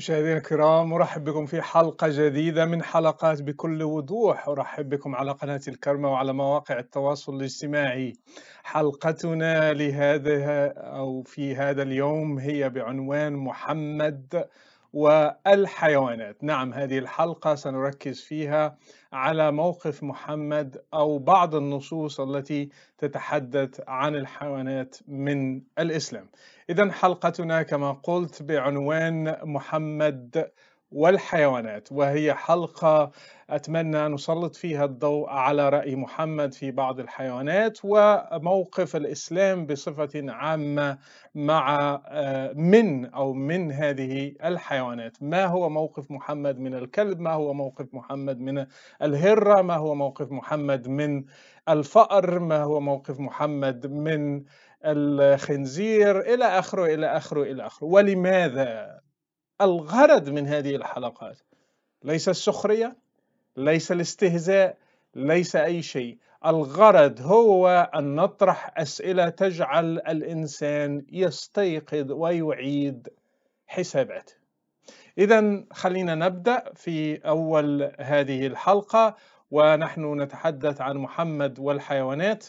مشاهدينا الكرام أرحب بكم في حلقة جديدة من حلقات بكل وضوح أرحب بكم على قناة الكرمة وعلى مواقع التواصل الاجتماعي حلقتنا لهذا أو في هذا اليوم هي بعنوان محمد والحيوانات نعم هذه الحلقة سنركز فيها على موقف محمد أو بعض النصوص التي تتحدث عن الحيوانات من الإسلام إذا حلقتنا كما قلت بعنوان محمد والحيوانات وهي حلقة أتمنى أن نسلط فيها الضوء على رأي محمد في بعض الحيوانات وموقف الإسلام بصفة عامة مع آه، من أو من هذه الحيوانات ما هو موقف محمد من الكلب ما هو موقف محمد من الهرة ما هو موقف محمد من الفأر ما هو موقف محمد من الخنزير إلى آخره إلى آخره إلى آخره ولماذا الغرض من هذه الحلقات ليس السخرية ليس الاستهزاء ليس أي شيء الغرض هو أن نطرح أسئلة تجعل الإنسان يستيقظ ويعيد حساباته إذا خلينا نبدأ في أول هذه الحلقة ونحن نتحدث عن محمد والحيوانات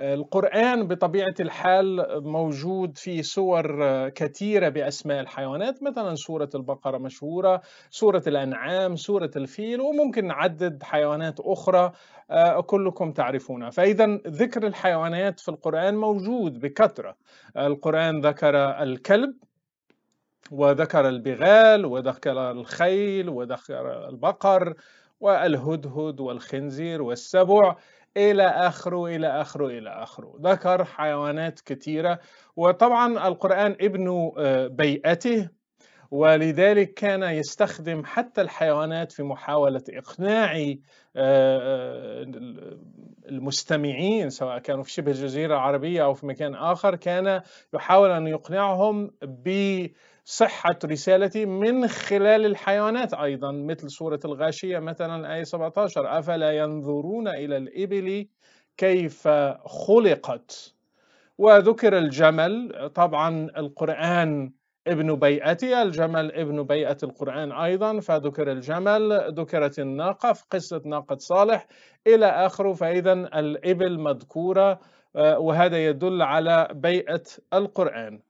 القرآن بطبيعة الحال موجود في سور كثيرة بأسماء الحيوانات مثلا سورة البقرة مشهورة سورة الأنعام سورة الفيل وممكن نعدد حيوانات أخرى آه، كلكم تعرفونها فإذا ذكر الحيوانات في القرآن موجود بكثرة القرآن ذكر الكلب وذكر البغال وذكر الخيل وذكر البقر والهدهد والخنزير والسبع إلى آخره إلى آخره إلى آخره ذكر حيوانات كثيرة وطبعا القرآن ابن آه، بيئته ولذلك كان يستخدم حتى الحيوانات في محاولة إقناع آه، آه، المستمعين سواء كانوا في شبه الجزيرة العربية أو في مكان آخر كان يحاول أن يقنعهم ب صحة رسالتي من خلال الحيوانات أيضا مثل سورة الغاشية مثلا آية 17 أفلا ينظرون إلى الإبل كيف خلقت وذكر الجمل طبعا القرآن ابن بيئتي الجمل ابن بيئة القرآن أيضا فذكر الجمل ذكرت الناقة في قصة ناقة صالح إلى آخره فإذا الإبل مذكورة آه، وهذا يدل على بيئة القرآن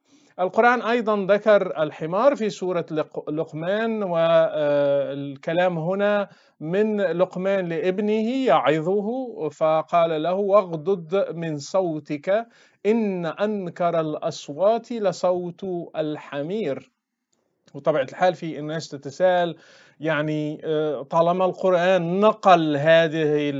القرآن أيضا ذكر الحمار في سورة لقمان والكلام آه، هنا من لقمان لابنه يعظه فقال له واغضض من صوتك إن أنكر الأصوات لصوت الحمير وطبيعة الحال في الناس تتساءل يعني آه، طالما القرآن نقل هذه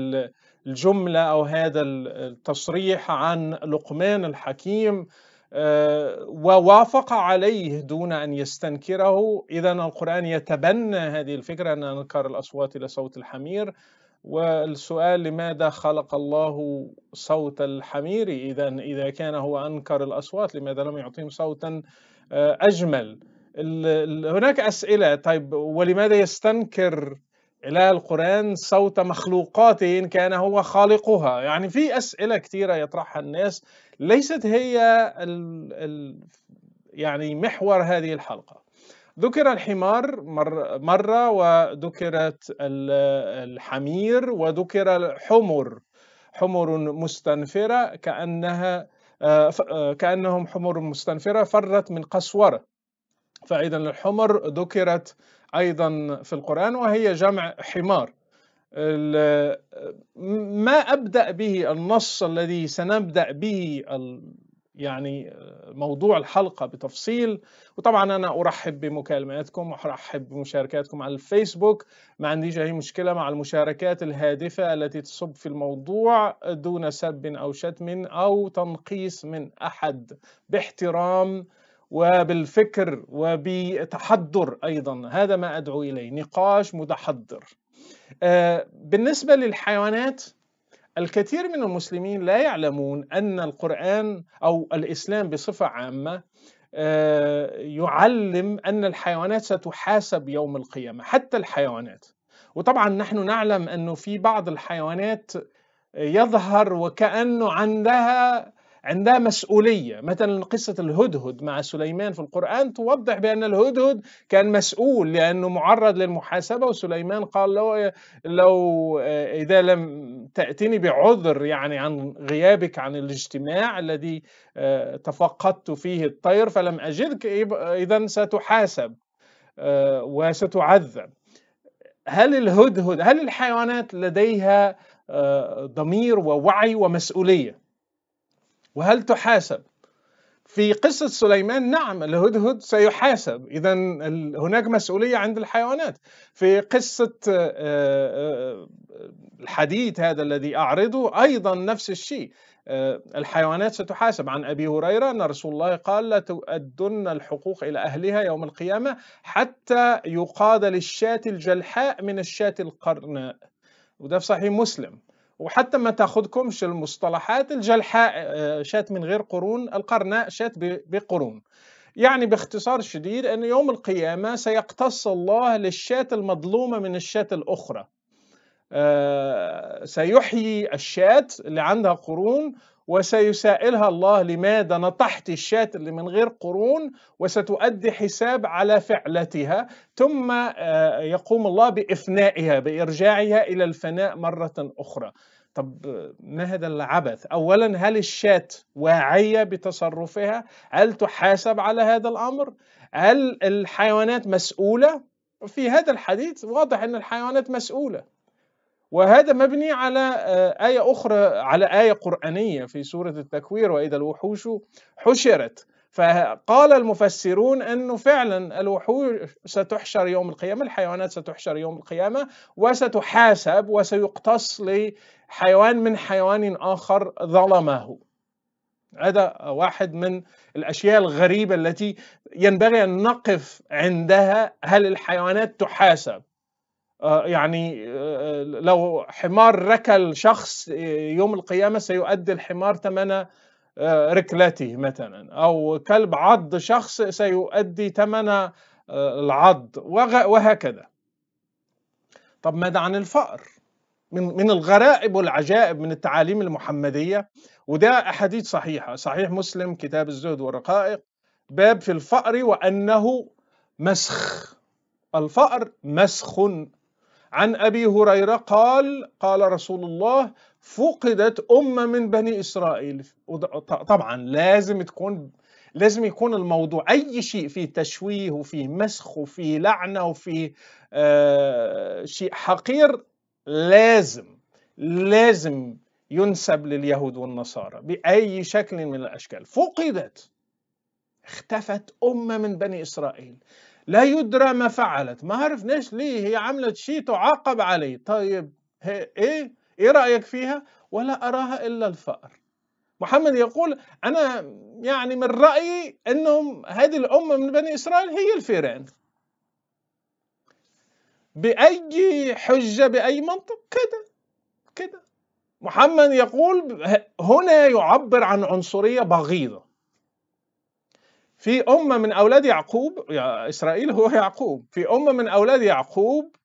الجملة أو هذا التصريح عن لقمان الحكيم آه، ووافق عليه دون أن يستنكره إذا القرآن يتبنى هذه الفكرة أن أنكار الأصوات إلى صوت الحمير والسؤال لماذا خلق الله صوت الحمير إذا إذا كان هو أنكر الأصوات لماذا لم يعطيهم صوتا آه، أجمل هناك أسئلة طيب ولماذا يستنكر إله القرآن صوت مخلوقاته إن كان هو خالقها يعني في أسئلة كثيرة يطرحها الناس ليست هي ال ال يعني محور هذه الحلقه ذكر الحمار مر مره وذكرت الحمير وذكر الحمر حمر مستنفره كانها آه، آه، كانهم حمر مستنفره فرت من قسوره فاذا الحمر ذكرت ايضا في القران وهي جمع حمار ما ابدا به النص الذي سنبدا به يعني موضوع الحلقه بتفصيل وطبعا انا ارحب بمكالماتكم وارحب بمشاركاتكم على الفيسبوك ما عنديش اي مشكله مع المشاركات الهادفه التي تصب في الموضوع دون سب او شتم او تنقيص من احد باحترام وبالفكر وبتحضر ايضا هذا ما ادعو اليه نقاش متحضر آه، بالنسبة للحيوانات الكثير من المسلمين لا يعلمون أن القرآن أو الإسلام بصفة عامة آه، يعلم أن الحيوانات ستحاسب يوم القيامة حتى الحيوانات وطبعا نحن نعلم أنه في بعض الحيوانات يظهر وكأنه عندها عندها مسؤولية مثلا قصة الهدهد مع سليمان في القرآن توضح بأن الهدهد كان مسؤول لأنه معرض للمحاسبة وسليمان قال له لو آه، إذا لم تأتني بعذر يعني عن غيابك عن الاجتماع الذي آه، تفقدت فيه الطير فلم أجدك إذا ستحاسب آه، وستعذب هل الهدهد هل الحيوانات لديها ضمير ووعي ومسؤوليه وهل تحاسب في قصة سليمان نعم الهدهد سيحاسب إذا هناك مسؤولية عند الحيوانات في قصة آه، آه، آه، الحديث هذا الذي أعرضه أيضا نفس الشيء الحيوانات ستحاسب عن أبي هريرة أن رسول الله قال لا تؤدن الحقوق إلى أهلها يوم القيامة حتى يقاد للشاة الجلحاء من الشاة القرناء وده في صحيح مسلم وحتى ما تاخذكمش المصطلحات الجلحاء آه، شات من غير قرون القرناء شات بقرون يعني باختصار شديد أن يوم القيامة سيقتص الله للشاة المظلومة من الشاة الأخرى آه، سيحيي الشاة اللي عندها قرون وسيسائلها الله لماذا نطحت الشاة اللي من غير قرون وستؤدي حساب على فعلتها ثم آه، يقوم الله بإفنائها بإرجاعها إلى الفناء مرة أخرى طب ما هذا العبث أولا هل الشاة واعية بتصرفها هل تحاسب على هذا الأمر هل الحيوانات مسؤولة في هذا الحديث واضح أن الحيوانات مسؤولة وهذا مبني على آه، آية أخرى على آية قرآنية في سورة التكوير وإذا الوحوش حشرت فقال المفسرون أنه فعلا الوحوش ستحشر يوم القيامة الحيوانات ستحشر يوم القيامة وستحاسب وسيقتص لحيوان من حيوان آخر ظلمه هذا واحد من الأشياء الغريبة التي ينبغي أن نقف عندها هل الحيوانات تحاسب آه، يعني آه، لو حمار ركل شخص آه، يوم القيامة سيؤدي الحمار ثمن ركلته مثلا أو كلب عض شخص سيؤدي ثمن العض وهكذا طب ماذا عن الفقر من من الغرائب والعجائب من التعاليم المحمدية وده أحاديث صحيحة صحيح مسلم كتاب الزهد والرقائق باب في الفقر وأنه مسخ الفقر مسخ عن ابي هريره قال قال رسول الله فقدت امه من بني اسرائيل طبعا لازم تكون لازم يكون الموضوع اي شيء فيه تشويه وفيه مسخ وفيه لعنه وفيه آه شيء حقير لازم لازم ينسب لليهود والنصارى باي شكل من الاشكال فقدت اختفت امه من بني اسرائيل لا يدرى ما فعلت ما عرفناش ليه هي عملت شيء تعاقب عليه طيب ايه ايه رأيك فيها ولا أراها إلا الفقر محمد يقول أنا يعني من رأيي أنهم هذه الأمة من بني إسرائيل هي الفيران بأي حجة بأي منطق كده كده محمد يقول هنا يعبر عن عنصرية بغيضة في أمة من أولاد يعقوب يا إسرائيل هو يعقوب في أمة من أولاد يعقوب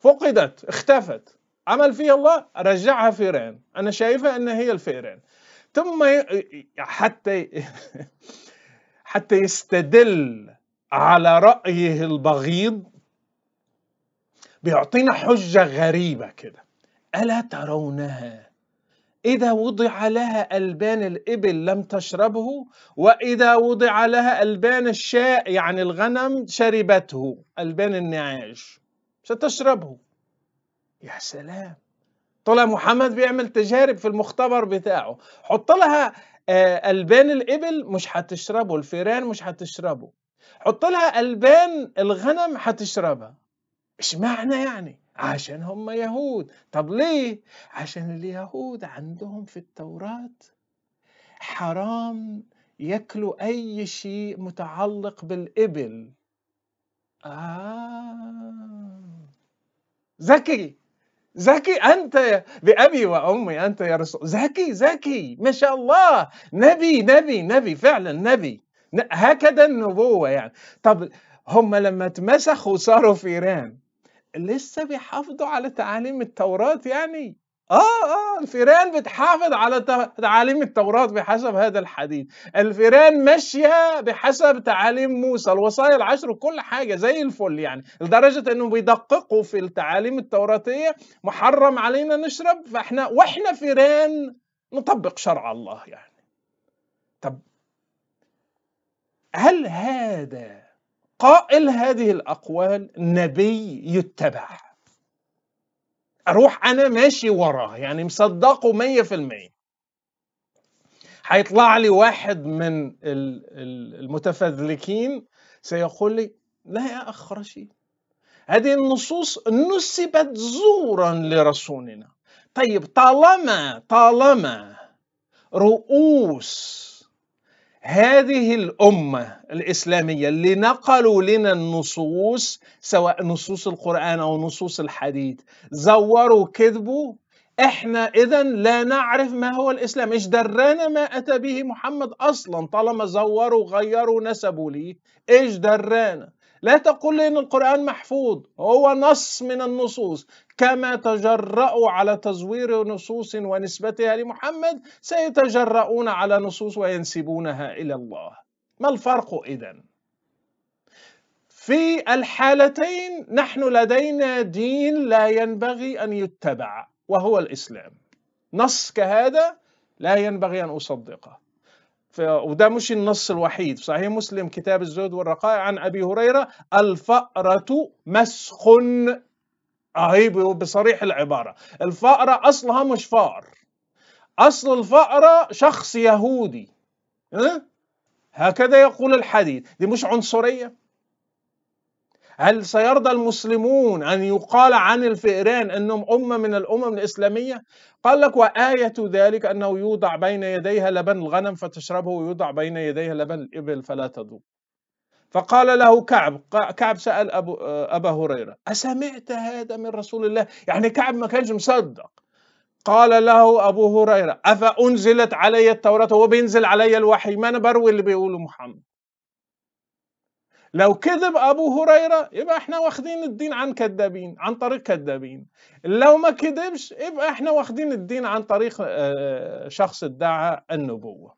فقدت اختفت عمل فيها الله رجعها فيران أنا شايفة أن هي الفيران ثم حتى حتى يستدل على رأيه البغيض بيعطينا حجة غريبة كده ألا ترونها إذا وضع لها ألبان الإبل لم تشربه وإذا وضع لها ألبان الشاء يعني الغنم شربته ألبان النعاش ستشربه يا سلام طلع محمد بيعمل تجارب في المختبر بتاعه حط لها آه، ألبان الإبل مش هتشربه الفيران مش هتشربه حط لها ألبان الغنم هتشربها إيش معنى يعني عشان هم يهود طب ليه عشان اليهود عندهم في التوراة حرام ياكلوا أي شيء متعلق بالإبل آه ذكي ذكي أنت بأبي وأمي أنت يا رسول ذكي ذكي ما شاء الله نبي نبي نبي فعلا نبي هكذا النبوة يعني طب هم لما اتمسخوا صاروا فيران لسه بيحافظوا على تعاليم التوراة يعني اه اه الفيران بتحافظ على تعاليم التوراة بحسب هذا الحديث الفيران ماشية بحسب تعاليم موسى الوصايا العشر وكل حاجة زي الفل يعني لدرجة انه بيدققوا في التعاليم التوراتية محرم علينا نشرب فاحنا واحنا فيران نطبق شرع الله يعني طب هل هذا قائل هذه الأقوال نبي يتبع أروح أنا ماشي وراه يعني مصدقه مية في المية هيطلع لي واحد من المتفذلكين سيقول لي لا يا أخ رشيد هذه النصوص نسبت زورا لرسولنا طيب طالما طالما رؤوس هذه الأمة الإسلامية اللي نقلوا لنا النصوص سواء نصوص القرآن أو نصوص الحديث زوروا كذبوا احنا اذا لا نعرف ما هو الاسلام ايش درانا ما اتى به محمد اصلا طالما زوروا غيروا نسبوا ليه ايش درانا لا تقول لي ان القران محفوظ هو نص من النصوص كما تجرأوا على تزوير نصوص ونسبتها لمحمد سيتجرؤون على نصوص وينسبونها الى الله ما الفرق اذا في الحالتين نحن لدينا دين لا ينبغي ان يتبع وهو الاسلام نص كهذا لا ينبغي ان اصدقه وده مش النص الوحيد في صحيح مسلم كتاب الزهد والرقائق عن ابي هريره الفأرة مسخ اهي بصريح العباره الفأرة اصلها مش فأر اصل الفأرة شخص يهودي أه؟ هكذا يقول الحديث دي مش عنصريه هل سيرضى المسلمون أن يقال عن الفئران أنهم أمة من الأمم الإسلامية قال لك وآية ذلك أنه يوضع بين يديها لبن الغنم فتشربه ويوضع بين يديها لبن الإبل فلا تذوق فقال له كعب كعب سأل أبو أبا هريرة أسمعت هذا من رسول الله يعني كعب ما كانش مصدق قال له أبو هريرة أفأنزلت علي التوراة هو بينزل علي الوحي ما أنا بروي اللي بيقوله محمد لو كذب ابو هريره يبقى احنا واخدين الدين عن كذابين عن طريق كذابين لو ما كذبش يبقى احنا واخدين الدين عن طريق آه، شخص ادعى النبوه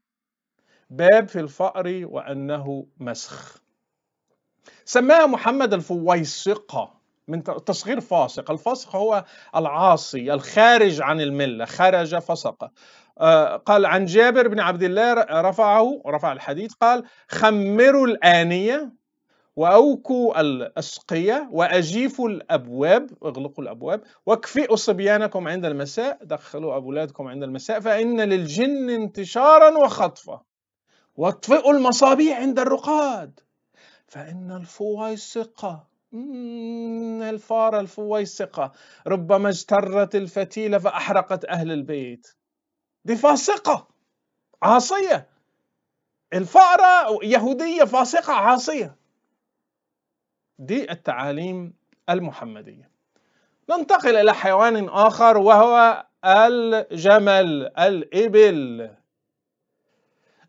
باب في الفأر وأنه مسخ سماها محمد الفويسقة من تصغير فاسق الفسق هو العاصي الخارج عن الملة خرج فسق آه، قال عن جابر بن عبد الله رفعه رفع الحديث قال خمروا الآنية وأوكوا الأسقية وأجيفوا الأبواب اغلقوا الأبواب واكفئوا صبيانكم عند المساء دخلوا أولادكم عند المساء فإن للجن انتشارا وخطفة واطفئوا المصابيح عند الرقاد فإن الفويسقة الفار الفويسقة ربما اجترت الفتيلة فأحرقت أهل البيت دي فاسقة عاصية الفأرة يهودية فاسقة عاصية دي التعاليم المحمدية ننتقل إلى حيوان آخر وهو الجمل الإبل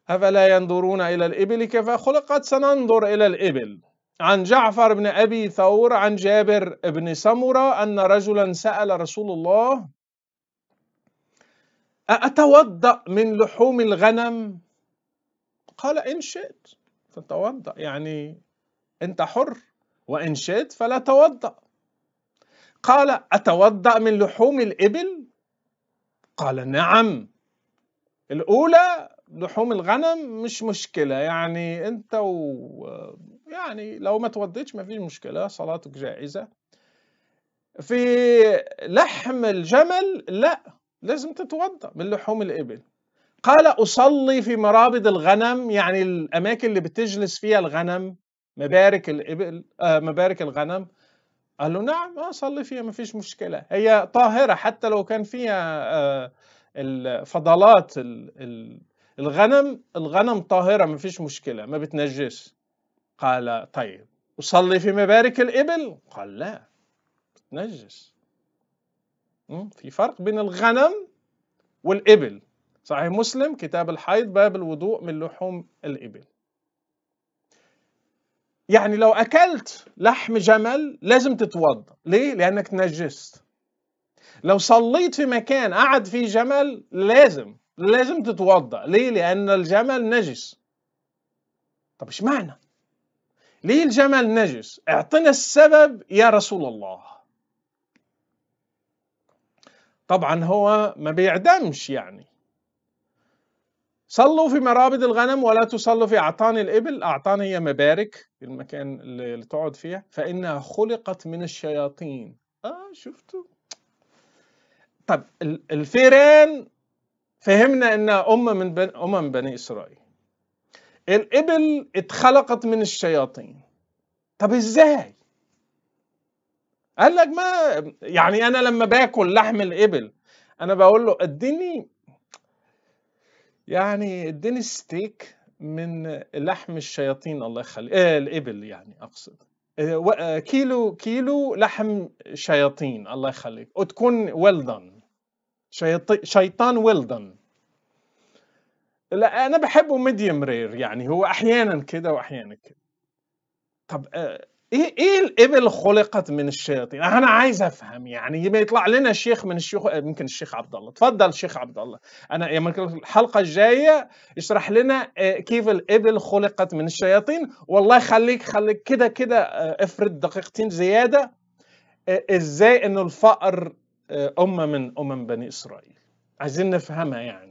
أفلا ينظرون إلى الإبل كيف خلقت سننظر إلى الإبل عن جعفر بن أبي ثور عن جابر بن سمرة أن رجلا سأل رسول الله أأتوضأ من لحوم الغنم؟ قال إن شئت فتوضأ يعني أنت حر وإن شئت فلا توضأ قال أتوضأ من لحوم الإبل؟ قال نعم الأولى لحوم الغنم مش مشكلة يعني أنت و... يعني لو ما توضيتش ما فيش مشكلة صلاتك جائزة في لحم الجمل لا لازم تتوضأ من لحوم الإبل قال أصلي في مرابض الغنم يعني الأماكن اللي بتجلس فيها الغنم مبارك الإبل آه مبارك الغنم قال له نعم أصلي آه، فيها ما فيش مشكلة هي طاهرة حتى لو كان فيها آه الفضلات الغنم الغنم طاهرة ما فيش مشكلة ما بتنجس قال طيب أصلي في مبارك الإبل قال لا بتنجس في فرق بين الغنم والإبل صحيح مسلم كتاب الحيض باب الوضوء من لحوم الإبل يعني لو اكلت لحم جمل لازم تتوضا ليه لانك تنجست لو صليت في مكان قعد فيه جمل لازم لازم تتوضا ليه لان الجمل نجس طب ايش معنى ليه الجمل نجس اعطنا السبب يا رسول الله طبعا هو ما بيعدمش يعني صلوا في مرابد الغنم ولا تصلوا في أعطان الإبل أعطان هي مبارك المكان اللي تقعد فيها فإنها خلقت من الشياطين آه شفتوا طب الفيران فهمنا انها ام من بن... أمم بني إسرائيل الإبل اتخلقت من الشياطين طب إزاي؟ قال لك ما يعني أنا لما باكل لحم الإبل أنا بقول له اديني يعني اديني ستيك من لحم الشياطين الله يخلي آه الإبل يعني أقصد آه, آه، كيلو كيلو لحم شياطين الله يخليك وتكون ويل دان شيطان ويل لا انا بحبه ميديوم رير يعني هو احيانا كده واحيانا كده طب آه ايه ايه الابل إيه خلقت من الشياطين؟ انا عايز افهم يعني يبقى يطلع لنا شيخ من الشيوخ آه، ممكن الشيخ عبد الله، تفضل شيخ عبد الله، انا الحلقه الجايه اشرح لنا آه، كيف الابل إيه خلقت من الشياطين، والله يخليك خليك كده كده آه، افرد دقيقتين زياده ازاي انه الفقر امه من امم بني اسرائيل. عايزين نفهمها يعني.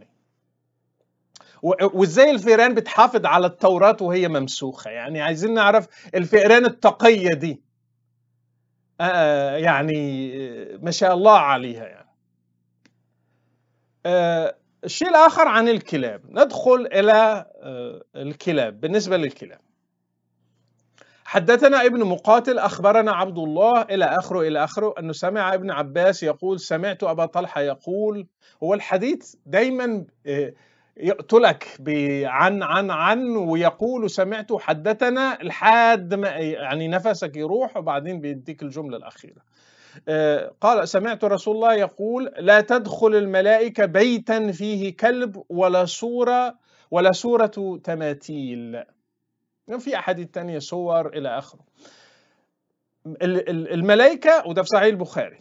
وازاي الفئران بتحافظ على التوراة وهي ممسوخة يعني عايزين نعرف الفئران التقية دي آه, آه، يعني آه، ما شاء الله عليها يعني آه الشيء الآخر عن الكلاب ندخل إلى آه الكلاب بالنسبة للكلاب حدثنا ابن مقاتل أخبرنا عبد الله إلى آخره إلى آخره أنه سمع ابن عباس يقول سمعت أبا طلحة يقول هو الحديث دايما آه، يقتلك عن عن عن ويقول سمعت حدثنا لحد ما يعني نفسك يروح وبعدين بيديك الجملة الأخيرة آه، قال سمعت رسول الله يقول لا تدخل الملائكة بيتا فيه كلب ولا صورة ولا صورة تماثيل في أحاديث تانية صور إلى آخره الملائكة وده في صحيح البخاري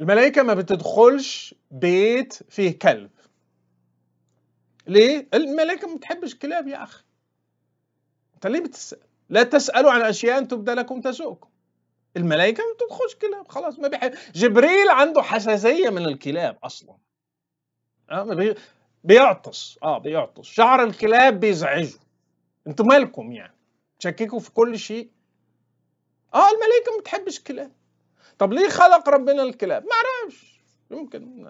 الملائكة ما بتدخلش بيت فيه كلب ليه؟ الملائكة ما بتحبش الكلاب يا أخي أنت ليه بتسأل؟ لا تسألوا عن أشياء تبدى لكم تسؤكم الملائكة ما بتدخلش كلاب خلاص ما بيحب جبريل عنده حساسية من الكلاب أصلا أه ما بي... بيعطس اه بيعطس شعر الكلاب بيزعجه أنتم مالكم يعني تشككوا في كل شيء اه الملائكه ما بتحبش الكلاب طب ليه خلق ربنا الكلاب ما اعرفش يمكن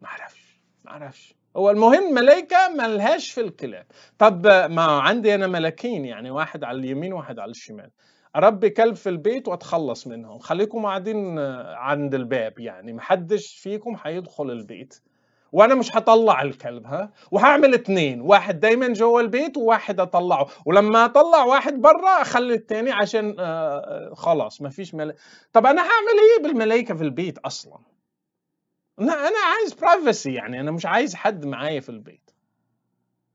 ما اعرفش ما اعرفش هو المهم ملائكة ملهاش في الكلاب طب ما عندي أنا ملاكين يعني واحد على اليمين واحد على الشمال اربي كلب في البيت واتخلص منهم خليكم قاعدين عند الباب يعني محدش فيكم هيدخل البيت وانا مش هطلع الكلب ها وهعمل اتنين واحد دايما جوه البيت وواحد اطلعه ولما اطلع واحد بره اخلي التاني عشان آه, آه، خلاص مفيش ملا... طب انا هعمل ايه بالملائكه في البيت اصلا لا انا عايز برايفسي يعني انا مش عايز حد معايا في البيت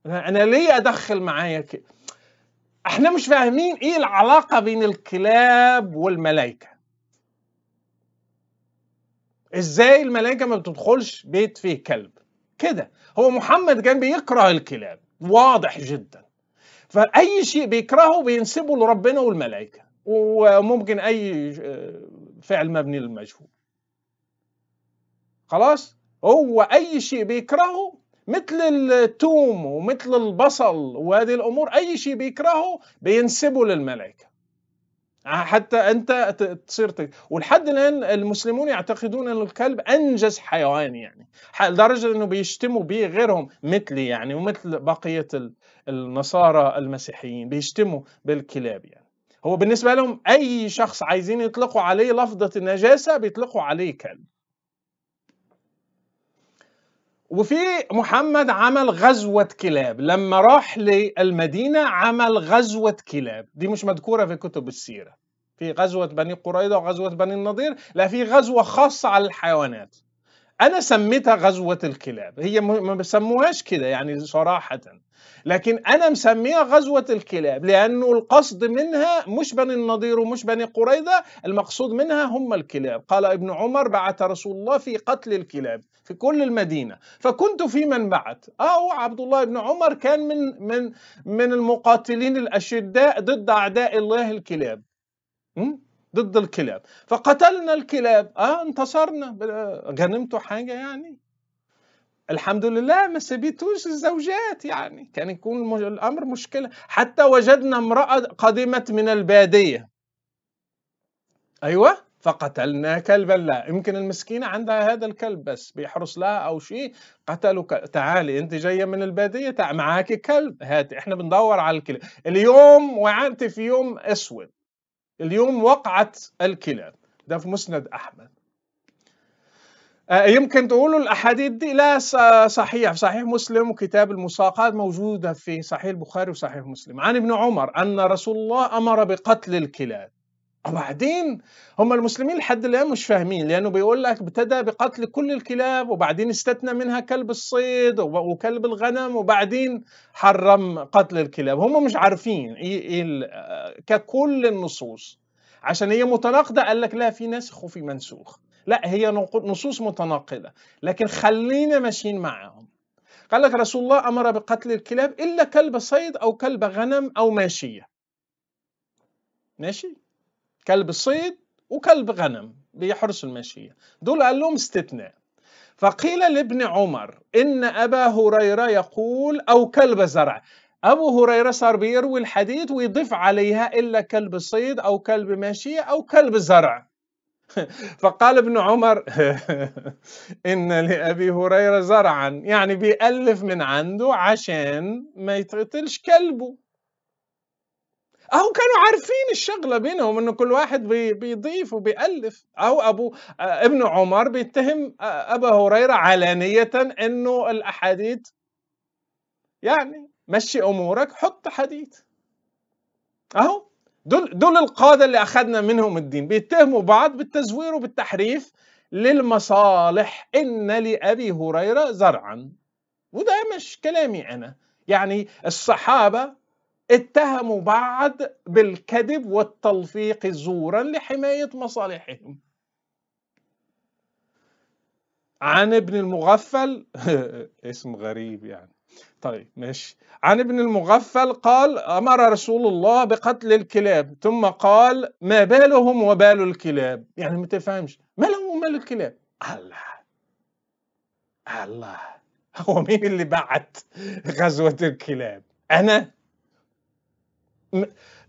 انا ليه ادخل معايا كده احنا مش فاهمين ايه العلاقه بين الكلاب والملائكه ازاي الملائكه ما بتدخلش بيت فيه كلب كده هو محمد كان بيكره الكلاب واضح جدا فاي شيء بيكرهه بينسبه لربنا والملائكه وممكن اي آه، فعل مبني للمجهول خلاص هو اي شيء بيكرهه مثل التوم ومثل البصل وهذه الامور اي شيء بيكرهه بينسبه للملائكه أه، حتى انت تصير تك... ولحد الان المسلمون يعتقدون ان الكلب انجز حيوان يعني لدرجه انه بيشتموا به غيرهم مثلي يعني ومثل بقيه النصارى المسيحيين بيشتموا بالكلاب يعني هو بالنسبه لهم اي شخص عايزين يطلقوا عليه لفظه النجاسه بيطلقوا عليه كلب وفي محمد عمل غزوة كلاب لما راح للمدينة عمل غزوة كلاب دي مش مذكورة في كتب السيرة في غزوة بني قريضة وغزوة بني النضير لا في غزوة خاصة على الحيوانات انا سميتها غزوه الكلاب هي ما بسموهاش كده يعني صراحه لكن انا مسميها غزوه الكلاب لانه القصد منها مش بني النضير ومش بني قريظه المقصود منها هم الكلاب قال ابن عمر بعث رسول الله في قتل الكلاب في كل المدينه فكنت في من بعث او عبد الله بن عمر كان من من من المقاتلين الاشداء ضد اعداء الله الكلاب م? ضد الكلاب فقتلنا الكلاب اه انتصرنا غنمتوا حاجه يعني الحمد لله ما سبيتوش الزوجات يعني كان يكون الامر مشكله حتى وجدنا امراه قدمت من الباديه ايوه فقتلنا كلبا لا يمكن المسكينة عندها هذا الكلب بس بيحرس لها أو شيء قتلوا كلب. تعالي أنت جاية من البادية معاك كلب هاتي إحنا بندور على الكلب اليوم وعنت في يوم أسود اليوم وقعت الكلاب ده في مسند أحمد آه، يمكن تقولوا الأحاديث دي لا صحيح في صحيح مسلم وكتاب المساقات موجودة في صحيح البخاري وصحيح مسلم عن ابن عمر أن رسول الله أمر بقتل الكلاب وبعدين هم المسلمين لحد الان مش فاهمين لانه بيقول لك ابتدى بقتل كل الكلاب وبعدين استثنى منها كلب الصيد وكلب الغنم وبعدين حرم قتل الكلاب هم مش عارفين ايه, إيه ككل النصوص عشان هي متناقضه قال لك لا في نسخ وفي منسوخ لا هي نصوص متناقضه لكن خلينا ماشيين معاهم قال لك رسول الله امر بقتل الكلاب الا كلب صيد او كلب غنم او ماشيه ماشي كلب صيد وكلب غنم بيحرس الماشية دول قال لهم استثناء فقيل لابن عمر إن أبا هريرة يقول أو كلب زرع أبو هريرة صار بيروي الحديث ويضيف عليها إلا كلب صيد أو كلب ماشية أو كلب زرع فقال ابن عمر إن لأبي هريرة زرعا يعني بيألف من عنده عشان ما يتقتلش كلبه اهو كانوا عارفين الشغله بينهم انه كل واحد بي بيضيف وبيالف اهو ابو ابن عمر بيتهم ابا هريره علانيه انه الاحاديث يعني مشي امورك حط حديث اهو دول دول القاده اللي اخذنا منهم الدين بيتهموا بعض بالتزوير وبالتحريف للمصالح ان لابي هريره زرعا وده مش كلامي انا يعني الصحابه اتهموا بعض بالكذب والتلفيق زورا لحماية مصالحهم عن ابن المغفل اسم غريب يعني طيب ماشي عن ابن المغفل قال أمر رسول الله بقتل الكلاب ثم قال ما بالهم وبال الكلاب يعني ما تفهمش ما لهم ومال الكلاب الله الله هو مين اللي بعت غزوة الكلاب أنا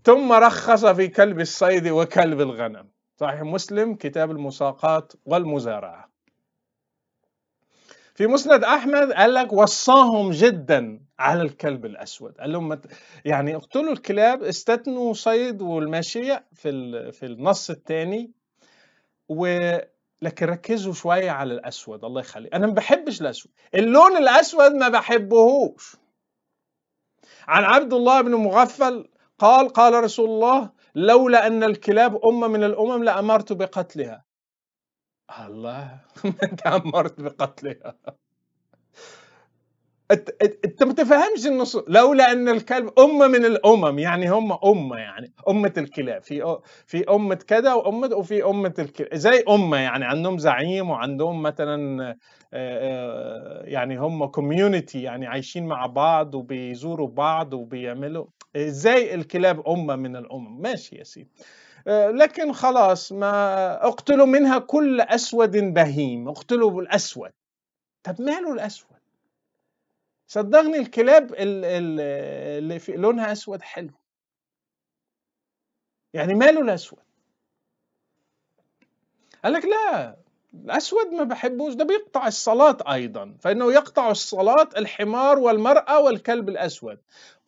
ثم رخص في كلب الصيد وكلب الغنم صحيح مسلم كتاب المساقات والمزارعة في مسند أحمد قال لك وصاهم جدا على الكلب الأسود قال لهم يعني اقتلوا الكلاب استثنوا صيد والماشية في, في النص الثاني ولكن ركزوا شوية على الأسود الله يخليك أنا ما بحبش الأسود اللون الأسود ما بحبهوش عن عبد الله بن مغفل قال قال رسول الله لولا أن الكلاب أمة من الأمم لأمرت بقتلها الله أنت أمرت بقتلها انت ما تفهمش النص لولا ان الكلب امه من الامم يعني هم امه يعني امه الكلاب في في امه كذا وامه وفي امه الكلاب زي امه يعني عندهم زعيم وعندهم مثلا يعني هم كوميونتي يعني عايشين مع بعض وبيزوروا بعض وبيعملوا ازاي الكلاب أمة من الأمم ماشي يا سيدي آه، لكن خلاص ما اقتلوا منها كل أسود بهيم اقتلوا الأسود طب ماله الأسود صدقني الكلاب اللي في لونها أسود حلو يعني ماله الأسود قال لك لا الأسود ما بحبوش ده بيقطع الصلاة أيضا فإنه يقطع الصلاة الحمار والمرأة والكلب الأسود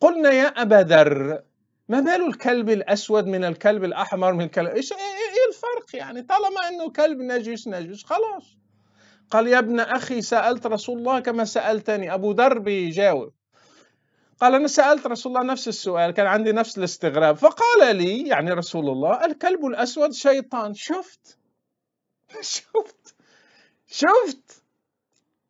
قلنا يا أبا ذر ما بال الكلب الأسود من الكلب الأحمر من الكلب إيش إيه-, إيه-, إيه الفرق يعني طالما أنه كلب نجس نجس خلاص قال يا ابن أخي سألت رسول الله كما سألتني أبو ذر بيجاوب قال أنا سألت رسول الله نفس السؤال كان عندي نفس الاستغراب فقال لي يعني رسول الله الكلب الأسود شيطان شفت شفت شفت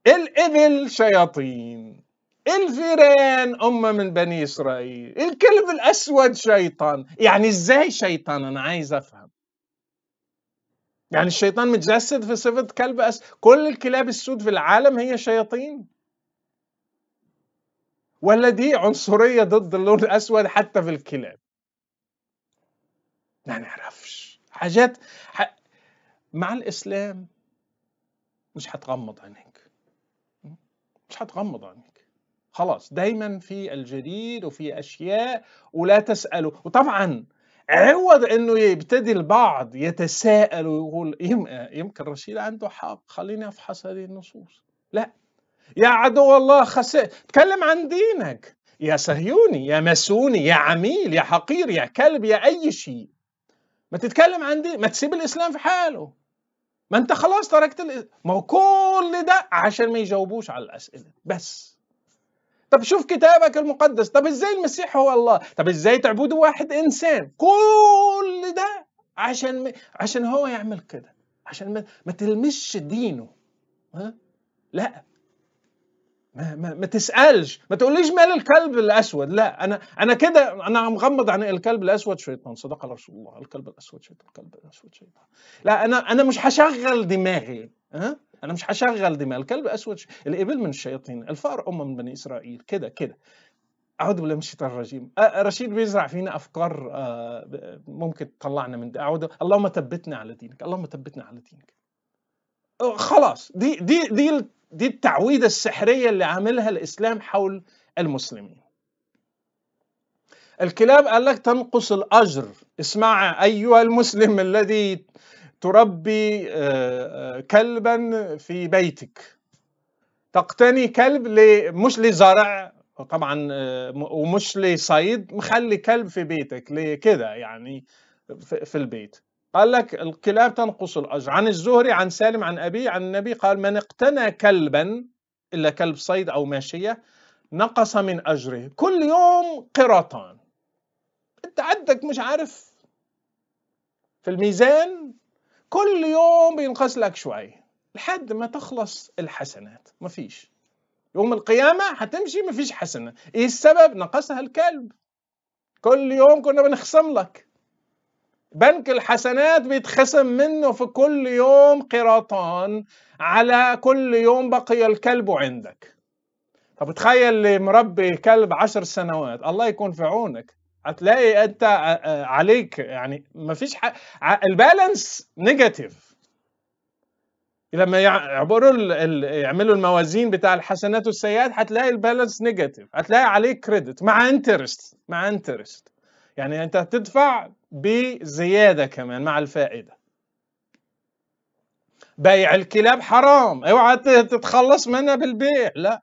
الإبل شياطين الفيران أمة من بني إسرائيل الكلب الأسود شيطان يعني إزاي شيطان أنا عايز أفهم يعني الشيطان متجسد في صفة كلب أسود كل الكلاب السود في العالم هي شياطين ولا دي عنصرية ضد اللون الأسود حتى في الكلاب ما نعرفش حاجات مع الإسلام مش هتغمض عينيك مش هتغمض عينيك خلاص دايما في الجديد وفي أشياء ولا تسألوا وطبعا عوض انه يبتدي البعض يتساءل ويقول يمكن رشيد عنده حق خليني افحص هذه النصوص لا يا عدو الله خسر تكلم عن دينك يا صهيوني يا ماسوني يا عميل يا حقير يا كلب يا اي شيء ما تتكلم عن دين ما تسيب الاسلام في حاله ما انت خلاص تركت ال... ما هو كل ده عشان ما يجاوبوش على الاسئله بس طب شوف كتابك المقدس طب ازاي المسيح هو الله طب ازاي تعبدوا واحد انسان كل ده عشان عشان هو يعمل كده عشان ما, ما تلمسش دينه ها لا ما, ما, ما تسالش ما تقوليش مال الكلب الاسود لا انا انا كده انا مغمض عن الكلب الاسود شيطان صدق رسول الله الكلب الاسود شيطان الكلب الاسود شيطان لا انا انا مش هشغل دماغي أه؟ انا مش هشغل دماغي الكلب الاسود الابل من الشياطين الفأر امه من بني اسرائيل كده كده اعوذ بالله من الشيطان الرجيم أه رشيد بيزرع فينا افكار أه ممكن تطلعنا من ده اعوذ اللهم ثبتنا على دينك اللهم ثبتنا على دينك خلاص دي دي دي دي التعويدة السحرية اللي عاملها الإسلام حول المسلمين الكلاب قال لك تنقص الأجر اسمع أيها المسلم الذي تربي آه، آه، كلبا في بيتك تقتني كلب مش لزرع طبعا آه، ومش لصيد مخلي كلب في بيتك لكده يعني في البيت قال لك الكلاب تنقص الأجر عن الزهري عن سالم عن أبي عن النبي قال من اقتنى كلبا إلا كلب صيد أو ماشية نقص من أجره كل يوم قرطان أنت عندك مش عارف في الميزان كل يوم بينقص لك شوية لحد ما تخلص الحسنات ما فيش يوم القيامة هتمشي فيش حسنة إيه السبب نقصها الكلب كل يوم كنا بنخصم لك بنك الحسنات بيتخصم منه في كل يوم قراطان على كل يوم بقي الكلب عندك طب تخيل مربي كلب عشر سنوات الله يكون في عونك هتلاقي انت عليك يعني ما فيش البالانس نيجاتيف لما يعبروا يعملوا الموازين بتاع الحسنات والسيئات هتلاقي البالانس نيجاتيف هتلاقي عليك كريدت مع انترست مع انترست يعني انت هتدفع بزياده كمان مع الفائده بيع الكلاب حرام اوعى تتخلص منها بالبيع لا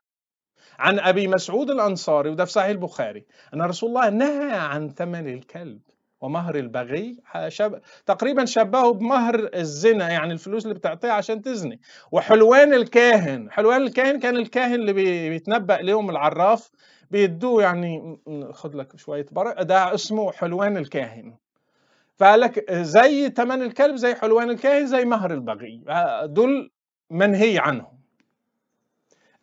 عن ابي مسعود الانصاري وده في صحيح البخاري ان رسول الله نهى عن ثمن الكلب ومهر البغي شب... تقريبا شبهه بمهر الزنا يعني الفلوس اللي بتعطيها عشان تزني وحلوان الكاهن حلوان الكاهن كان الكاهن اللي بيتنبأ ليهم العراف بيدوه يعني خد لك شويه برق ده اسمه حلوان الكاهن فقال لك زي تمن الكلب زي حلوان الكاهن زي مهر البغي دول منهي عنهم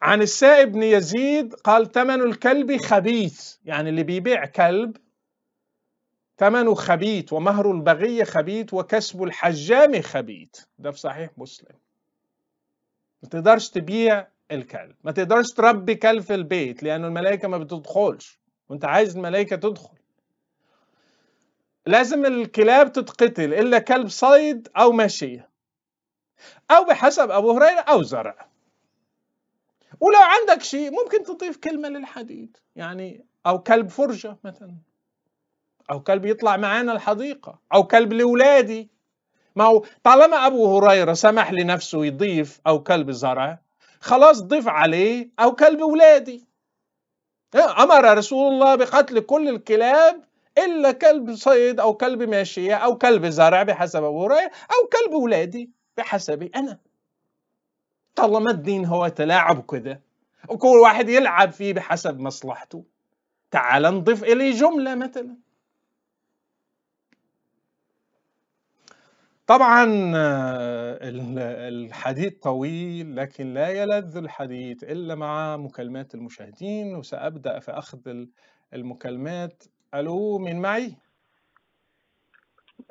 عن السائب بن يزيد قال تمن الكلب خبيث يعني اللي بيبيع كلب ثمنه خبيث ومهر البغي خبيث وكسب الحجام خبيث ده في صحيح مسلم ما تقدرش تبيع الكلب ما تقدرش تربي كلب في البيت لأنه الملائكة ما بتدخلش وأنت عايز الملائكة تدخل لازم الكلاب تتقتل إلا كلب صيد أو ماشية أو بحسب أبو هريرة أو زرع ولو عندك شيء ممكن تضيف كلمة للحديد يعني أو كلب فرجة مثلا أو كلب يطلع معانا الحديقة أو كلب لولادي ما هو طالما أبو هريرة سمح لنفسه يضيف أو كلب زرع خلاص ضف عليه أو كلب ولادي أمر رسول الله بقتل كل الكلاب إلا كلب صيد أو كلب ماشية أو كلب زرع بحسب أبو هريرة أو كلب ولادي بحسبي أنا طالما الدين هو تلاعب كده وكل واحد يلعب فيه بحسب مصلحته تعال نضيف إليه جملة مثلا طبعا آه، الحديث طويل لكن لا يلذ الحديث إلا مع مكالمات المشاهدين وسأبدأ في أخذ المكالمات ألو من معي؟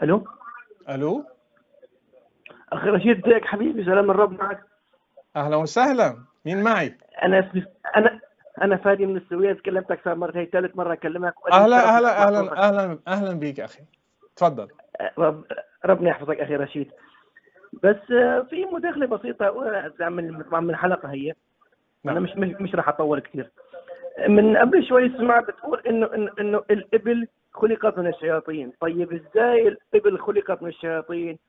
ألو ألو أخ رشيد ازيك حبيبي سلام الرب معك أهلا وسهلا مين معي؟ أنا اسمي أنا أنا فادي من السويد كلمتك صار مرة هي ثالث مرة أكلمك أهلا أهلا أهلا أهلا أهلا بيك أخي تفضل رب ربنا يحفظك اخي رشيد بس آه، في مداخله بسيطه من من الحلقه هي انا نعم. مش مش, راح اطول كثير من قبل شوي سمعت بتقول انه انه, إنه الابل خلقت من الشياطين طيب ازاي الابل خلقت من الشياطين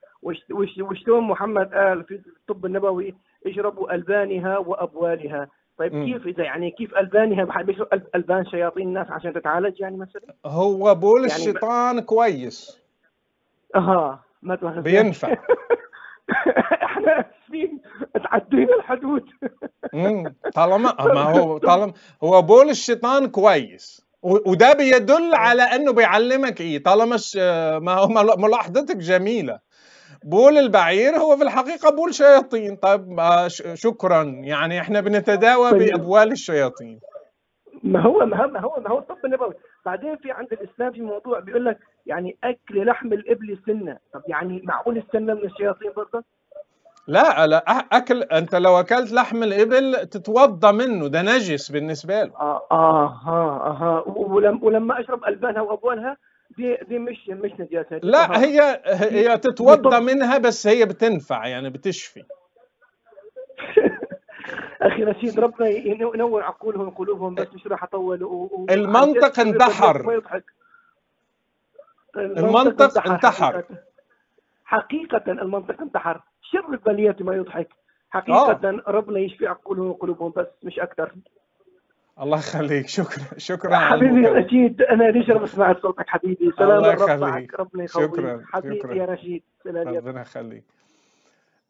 وشلون محمد قال في الطب النبوي اشربوا البانها وابوالها طيب كيف اذا يعني كيف البانها بيشرب البان شياطين الناس عشان تتعالج يعني مثلا هو بول يعني الشيطان كويس اه ما تواخذناش بينفع احنا اسفين تعدينا الحدود طالما ما هو طالما هو بول الشيطان كويس وده بيدل آه. على انه بيعلمك ايه طالما ما هو ملاحظتك جميله بول البعير هو في الحقيقه بول شياطين طيب آه، شكرا يعني احنا بنتداوى طيب. بابوال الشياطين ما هو ما هو ما هو ما هو الطب النبوي بعدين في عند الاسلام في موضوع بيقول لك يعني اكل لحم الابل سنه طب يعني معقول السنه من الشياطين برضه لا لا اكل انت لو اكلت لحم الابل تتوضى منه ده نجس بالنسبه له اه اه اه, آه. ولم ولما اشرب البانها وابوالها دي دي مش مش نجاسه لا آه. هي هي تتوضى منها بس هي بتنفع يعني بتشفي اخي رشيد ربنا ينور عقولهم وقلوبهم بس مش راح اطول المنطق اندحر المنطق انتحر حقيقة المنطق انتحر شر البليات ما يضحك حقيقة أوه. ربنا يشفي عقولهم وقلوبهم بس مش أكثر الله يخليك شكرا شكرا حبيبي رشيد انا ليش ما سمعت صوتك حبيبي سلام الله يخليك ربنا يخليك شكرا حبيبي شكرا. يا رشيد سلام ربنا يخليك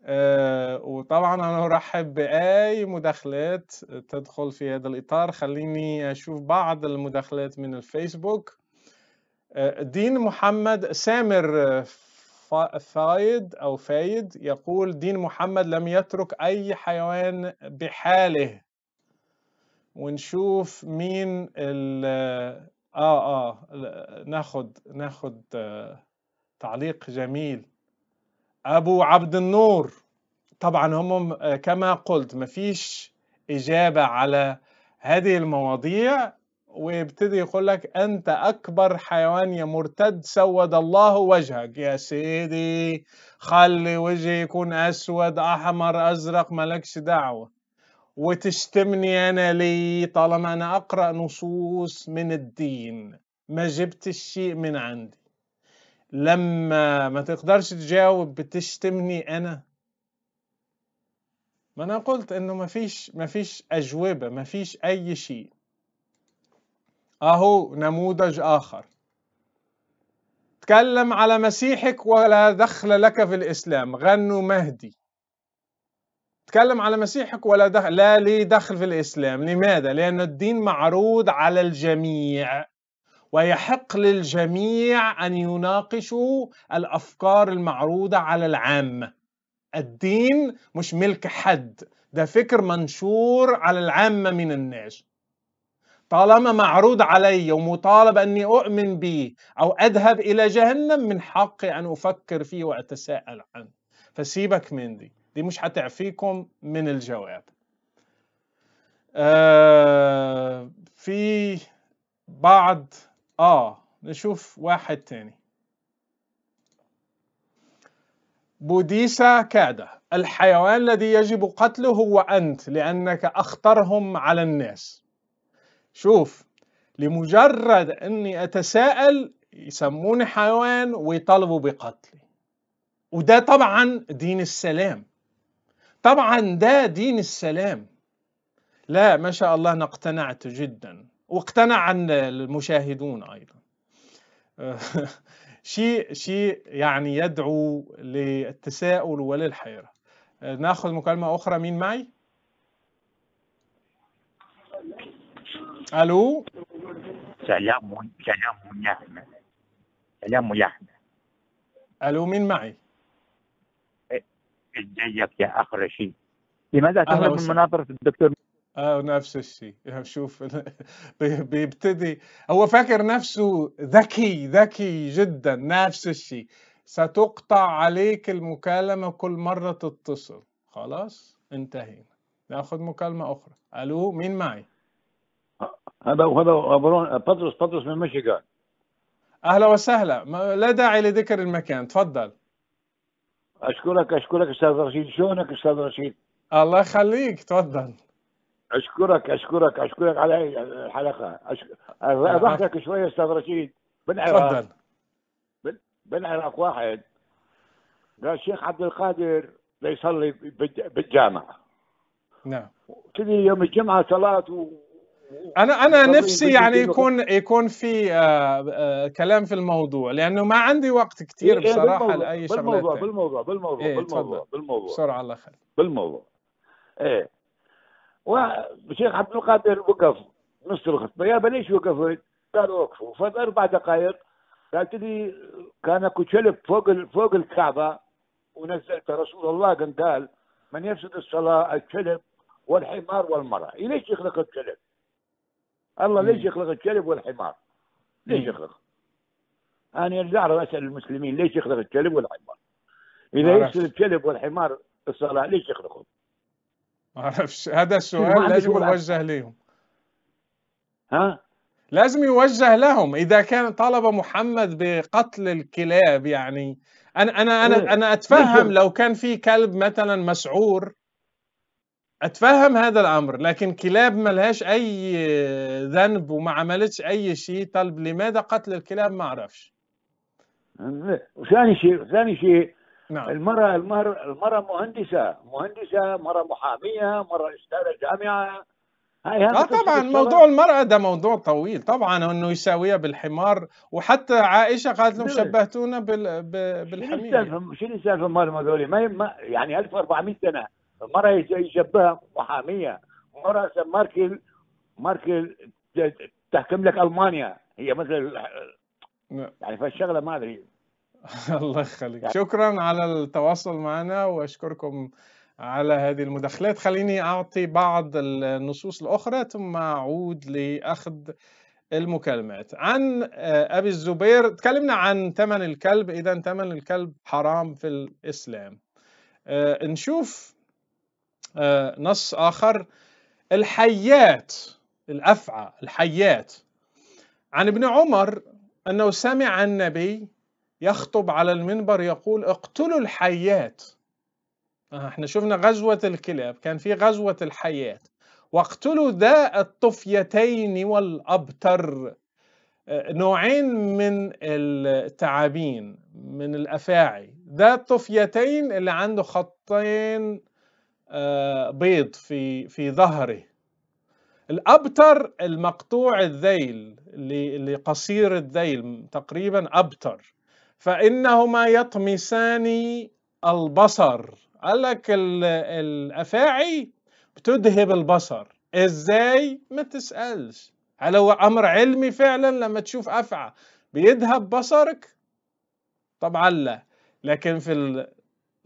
أه وطبعا انا ارحب باي مداخلات تدخل في هذا الاطار خليني اشوف بعض المداخلات من الفيسبوك دين محمد سامر آه، فايد أو فايد يقول دين محمد لم يترك أي حيوان بحاله ونشوف مين ال آه آه ناخد ناخد آه، تعليق جميل أبو عبد النور طبعا هم آه، كما قلت مفيش إجابة على هذه المواضيع ويبتدي يقول لك أنت أكبر حيوان يا مرتد سود الله وجهك يا سيدي خلي وجهي يكون أسود أحمر أزرق مالكش دعوة وتشتمني أنا ليه طالما أنا أقرأ نصوص من الدين ما جبت الشيء من عندي لما ما تقدرش تجاوب بتشتمني أنا ما أنا قلت إنه ما فيش ما فيش أجوبة ما فيش أي شيء أهو نموذج آخر تكلم على مسيحك ولا دخل لك في الإسلام غنوا مهدي تكلم على مسيحك ولا دخل لا لي دخل في الإسلام لماذا؟ لأن الدين معروض على الجميع ويحق للجميع أن يناقشوا الأفكار المعروضة على العامة الدين مش ملك حد ده فكر منشور على العامة من الناس طالما معروض علي ومطالب أني أؤمن به أو أذهب إلى جهنم من حقي أن أفكر فيه وأتساءل عنه فسيبك من دي دي مش هتعفيكم من الجواب آه في بعض آه نشوف واحد تاني بوديسا كادا الحيوان الذي يجب قتله هو أنت لأنك أخطرهم على الناس شوف لمجرد اني اتساءل يسموني حيوان ويطالبوا بقتلي وده طبعا دين السلام طبعا ده دين السلام لا ما شاء الله انا اقتنعت جدا واقتنع المشاهدون ايضا شيء شيء يعني يدعو للتساؤل وللحيره ناخذ مكالمه اخرى مين معي الو سلام سلام احمد سلام احمد الو مين معي؟ إيه، ازيك يا اخ رشيد لماذا تهرب من مناظره الدكتور اه نفس الشيء شوف بيبتدي هو فاكر نفسه ذكي ذكي جدا نفس الشيء ستقطع عليك المكالمه كل مره تتصل خلاص انتهينا ناخذ مكالمه اخرى الو مين معي هذا وهذا بطرس بطرس من ميشيغان اهلا وسهلا لا داعي لذكر المكان تفضل اشكرك اشكرك استاذ رشيد شلونك استاذ رشيد الله يخليك تفضل اشكرك اشكرك اشكرك على الحلقه أشكر... ضحكك شويه استاذ رشيد بالعراق تفضل بالعراق واحد قال الشيخ عبد القادر بيصلي بالجامعه نعم تجي يوم الجمعه صلاه و... انا انا نفسي يعني يكون يكون في آآ آه، آآ آه، كلام في الموضوع لانه ما عندي وقت كثير إيه،, إيه بصراحه لاي شغله بالموضوع بالموضوع بالموضوع إيه بالموضوع بالموضوع بسرعه الله خير بالموضوع ايه وشيخ عبد القادر وقف نص الخطبه يا ليش وقفت؟ قال وقفوا فاربع دقائق قالت لي كان اكو شلب فوق فوق الكعبه ونزلت رسول الله قال من يفسد الصلاه الكلب والحمار والمراه إيه ليش يخلق الكلب؟ الله ليش يخلق الكلب والحمار ليش يخلق أنا دائما يعني أسأل المسلمين ليش يخلق الكلب والحمار إذا يسأل الكلب والحمار الصلاة ليش يخلقهم ما أعرفش هذا السؤال لازم يوجه لهم ها لازم يوجه لهم اذا كان طلب محمد بقتل الكلاب يعني انا انا انا إيه. انا اتفهم لو كان في كلب مثلا مسعور اتفهم هذا الامر لكن كلاب ما لهاش اي ذنب وما عملتش اي شيء طلب لماذا قتل الكلاب ما اعرفش ثاني شيء ثاني شيء نعم. المرأة المرأة المرأة مهندسة مهندسة مرأة محامية مرأة أستاذة جامعة هاي آه طبعا موضوع المرأة ده موضوع طويل طبعا أنه يساويها بالحمار وحتى عائشة قالت لهم نعم. شبهتونا بالحمير شنو السالفة شنو السالفة مالهم هذول ما يعني 1400 سنة مرة يشبهها محامية مرة ماركل ماركل تحكم لك ألمانيا هي مثل نعم. يعني فالشغلة ما أدري الله يخليك يعني شكرا على التواصل معنا واشكركم على هذه المداخلات خليني اعطي بعض النصوص الاخرى ثم اعود لاخذ المكالمات عن آه، ابي الزبير تكلمنا عن ثمن الكلب اذا ثمن الكلب حرام في الاسلام آه، نشوف آه، نص آخر الحيات الأفعى الحيات عن ابن عمر أنه سمع النبي يخطب على المنبر يقول اقتلوا الحيات آه، احنا شفنا غزوة الكلاب كان في غزوة الحيات واقتلوا داء الطفيتين والأبتر آه، نوعين من التعابين من الافاعي ذا الطفيتين اللي عنده خطين آه، بيض في في ظهره الأبتر المقطوع الذيل اللي قصير الذيل تقريبا أبتر فإنهما يطمسان البصر قال لك الأفاعي بتذهب البصر إزاي ما تسألش هل هو أمر علمي فعلا لما تشوف أفعى بيذهب بصرك طبعا لا لكن في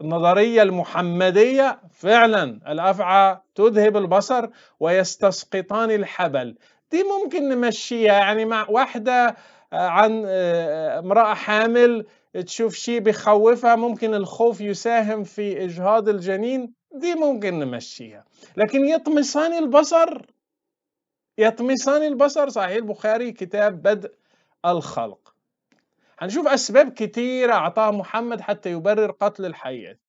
النظرية المحمدية فعلا الأفعى تذهب البصر ويستسقطان الحبل دي ممكن نمشيها يعني مع واحدة آه، عن آه، امرأة حامل تشوف شيء بخوفها ممكن الخوف يساهم في إجهاض الجنين دي ممكن نمشيها لكن يطمسان البصر يطمسان البصر صحيح البخاري كتاب بدء الخلق هنشوف أسباب كثيرة أعطاها محمد حتى يبرر قتل الحيات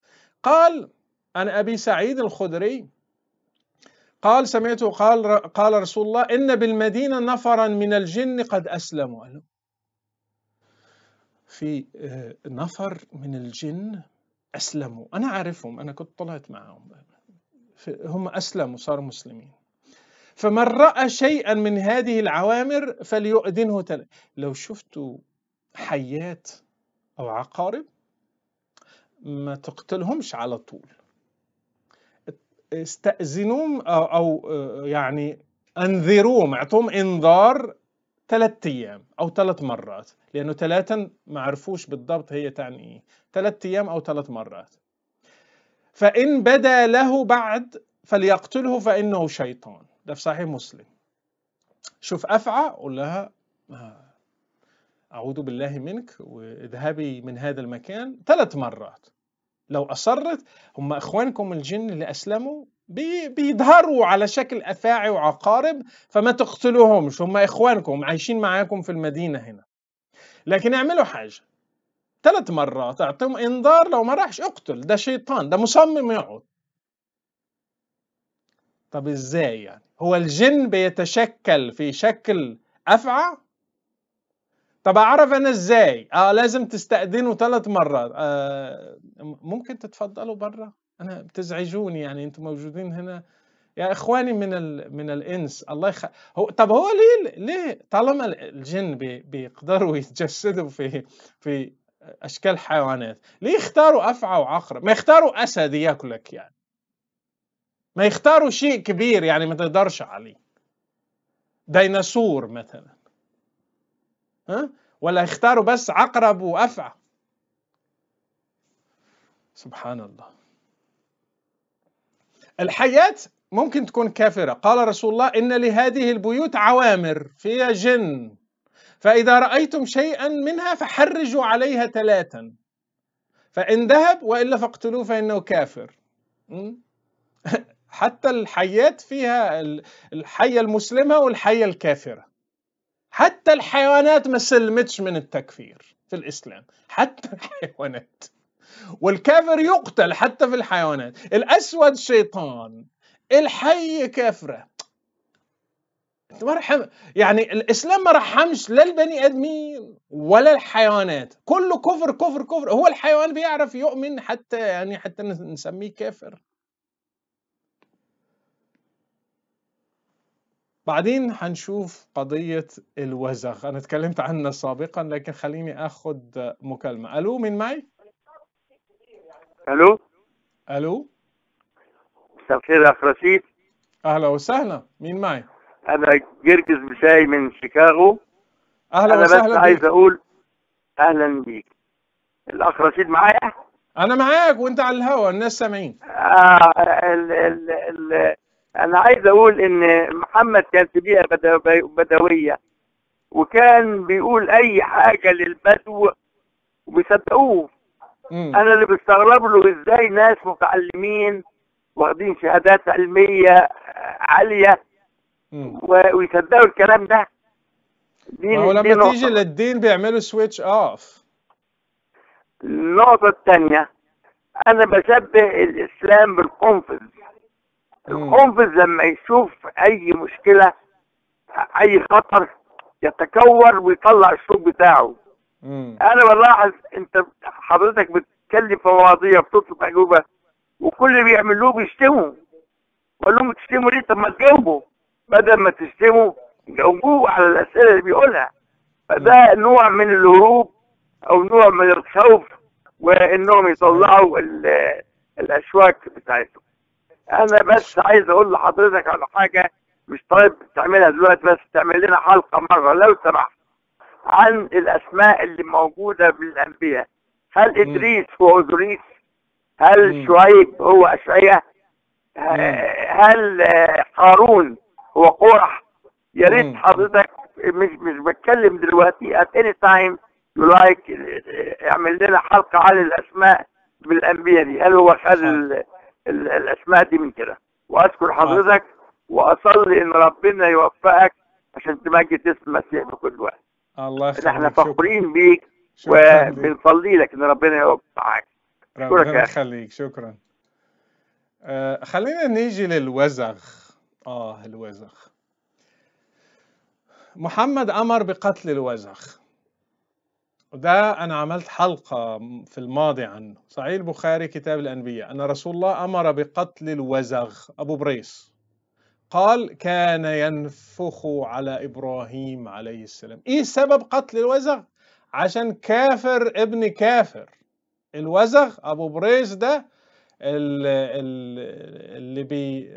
قال عن أبي سعيد الخدري قال سمعته قال قال رسول الله إن بالمدينة نفرا من الجن قد أسلموا في آه، نفر من الجن أسلموا أنا عارفهم أنا كنت طلعت معهم هم أسلموا صاروا مسلمين فمن رأى شيئا من هذه العوامر فليؤذنه تل... لو شفتوا حيات أو عقارب ما تقتلهمش على طول استأذنوهم أو, يعني أنذروهم اعطوهم إنذار ثلاث أيام أو ثلاث مرات لأنه ثلاثة ما عرفوش بالضبط هي تعني إيه ثلاث أيام أو ثلاث مرات فإن بدا له بعد فليقتله فإنه شيطان ده في صحيح مسلم شوف أفعى قول لها آه، أعوذ بالله منك واذهبي من هذا المكان ثلاث مرات لو أصرت هم إخوانكم الجن اللي أسلموا بيظهروا على شكل أفاعي وعقارب فما تقتلوهمش هم إخوانكم عايشين معاكم في المدينة هنا لكن اعملوا حاجة ثلاث مرات أعطيهم إنذار لو ما راحش اقتل ده شيطان ده مصمم يقعد طب إزاي يعني هو الجن بيتشكل في شكل أفعى طب اعرف انا ازاي اه لازم تستأذنوا ثلاث مرات آه ممكن تتفضلوا برا انا بتزعجوني يعني انتم موجودين هنا يا اخواني من ال... من الانس الله يخ... هو طب هو ليه ليه طالما الجن بي... بيقدروا يتجسدوا في في اشكال حيوانات ليه يختاروا افعى وعقرب ما يختاروا اسد ياكلك يعني ما يختاروا شيء كبير يعني ما تقدرش عليه ديناصور مثلا ها ولا يختاروا بس عقرب وافعى سبحان الله الحياة ممكن تكون كافرة قال رسول الله إن لهذه البيوت عوامر فيها جن فإذا رأيتم شيئا منها فحرجوا عليها ثلاثا فإن ذهب وإلا فاقتلوه فإنه كافر حتى الحيات فيها الحية المسلمة والحية الكافرة حتى الحيوانات ما سلمتش من التكفير في الإسلام حتى الحيوانات والكافر يقتل حتى في الحيوانات الأسود شيطان الحي كافرة ما رحم يعني الإسلام ما رحمش لا البني آدمين ولا الحيوانات كله كفر كفر كفر هو الحيوان بيعرف يؤمن حتى يعني حتى نسميه كافر بعدين حنشوف قضية الوزغ أنا تكلمت عنها سابقا لكن خليني أخذ مكالمة ألو من معي؟ ألو ألو مساء الخير أخ رشيد أهلا وسهلا مين معي؟ أنا جرجس بشاي من شيكاغو أهلا أنا وسهلا أنا بس عايز أقول أهلا بيك الأخ رشيد معايا؟ أنا معاك وأنت على الهوا الناس سامعين آه ال ال ال انا عايز اقول ان محمد كان في بيئه بدويه وكان بيقول اي حاجه للبدو وبيصدقوه انا اللي بستغرب له ازاي ناس متعلمين واخدين شهادات علميه عاليه ويصدقوا الكلام ده دين هو لما تيجي للدين بيعملوا سويتش اوف النقطه الثانيه انا بشبه الاسلام بالقنفذ القنفذ لما يشوف اي مشكله اي خطر يتكور ويطلع الشوك بتاعه مم. انا بلاحظ انت حضرتك بتتكلم في مواضيع بتطلب اجوبه وكل اللي بيعملوه بيشتموا بقول لهم تشتموا ليه طب ما تجاوبوا بدل ما تشتموا جاوبوه على الاسئله اللي بيقولها فده نوع من الهروب او نوع من الخوف وانهم يطلعوا الاشواك بتاعتهم انا بس عايز اقول لحضرتك على حاجه مش طيب تعملها دلوقتي بس تعمل لنا حلقه مره لو سمحت عن الاسماء اللي موجوده بالانبياء هل ادريس هو ادريس هل شعيب هو اشعياء هل قارون هو قرح يا ريت حضرتك مش مش بتكلم دلوقتي ات اني تايم يو لايك اعمل لنا حلقه عن الاسماء بالانبياء دي هل هو خد الاسماء دي من كده واشكر آه. حضرتك واصلي ان ربنا يوفقك عشان تمجد اسم المسيح في كل وقت الله يخليك احنا فخورين بيك وبنصلي لك ان ربنا يوفقك ربنا يخليك شكرا آه، خلينا نيجي للوزغ اه الوزغ محمد امر بقتل الوزغ ده أنا عملت حلقة في الماضي عنه صحيح البخاري كتاب الأنبياء أن رسول الله أمر بقتل الوزغ أبو بريس قال كان ينفخ على إبراهيم عليه السلام إيه سبب قتل الوزغ؟ عشان كافر ابن كافر الوزغ أبو بريس ده اللي بي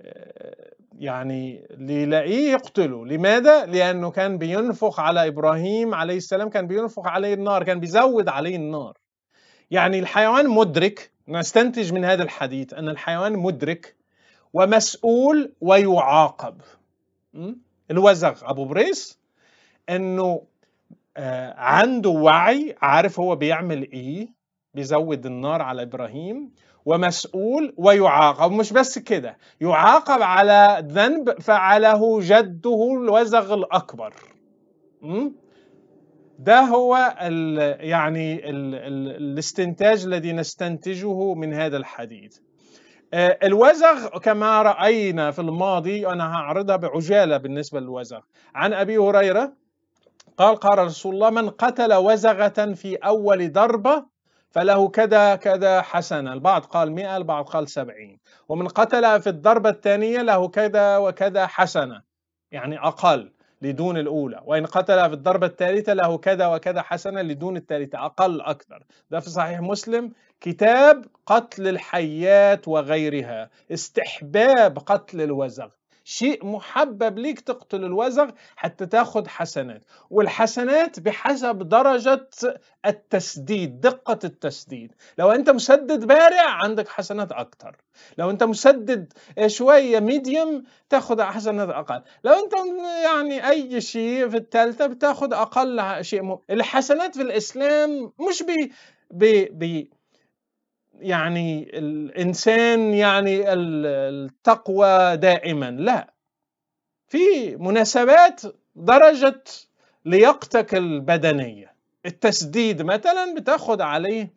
آه، يعني ليلاقيه يقتله لماذا؟ لأنه كان بينفخ على إبراهيم عليه السلام كان بينفخ عليه النار كان بيزود عليه النار يعني الحيوان مدرك نستنتج من هذا الحديث أن الحيوان مدرك ومسؤول ويعاقب الوزغ أبو بريس أنه آه، عنده وعي عارف هو بيعمل إيه بيزود النار على إبراهيم ومسؤول ويعاقب مش بس كده يعاقب على ذنب فعله جده الوزغ الأكبر ده هو الـ يعني الـ الـ الاستنتاج الذي نستنتجه من هذا الحديث آه، الوزغ كما رأينا في الماضي أنا هعرضها بعجالة بالنسبة للوزغ عن أبي هريرة قال قال رسول الله من قتل وزغة في أول ضربة فله كذا كذا حسنة البعض قال مئة البعض قال سبعين ومن قتل في الضربة الثانية له كذا وكذا حسنة يعني أقل لدون الأولى وإن قتل في الضربة الثالثة له كذا وكذا حسنة لدون الثالثة أقل أكثر ده في صحيح مسلم كتاب قتل الحيات وغيرها استحباب قتل الوزغ شيء محبب ليك تقتل الوزغ حتى تاخد حسنات والحسنات بحسب درجة التسديد دقة التسديد لو أنت مسدد بارع عندك حسنات أكتر لو أنت مسدد شوية ميديوم تاخد حسنات أقل لو أنت يعني أي شيء في الثالثة بتاخد أقل شيء الحسنات في الإسلام مش بي بي بي يعني الانسان يعني التقوى دائما لا في مناسبات درجه لياقتك البدنيه التسديد مثلا بتاخد عليه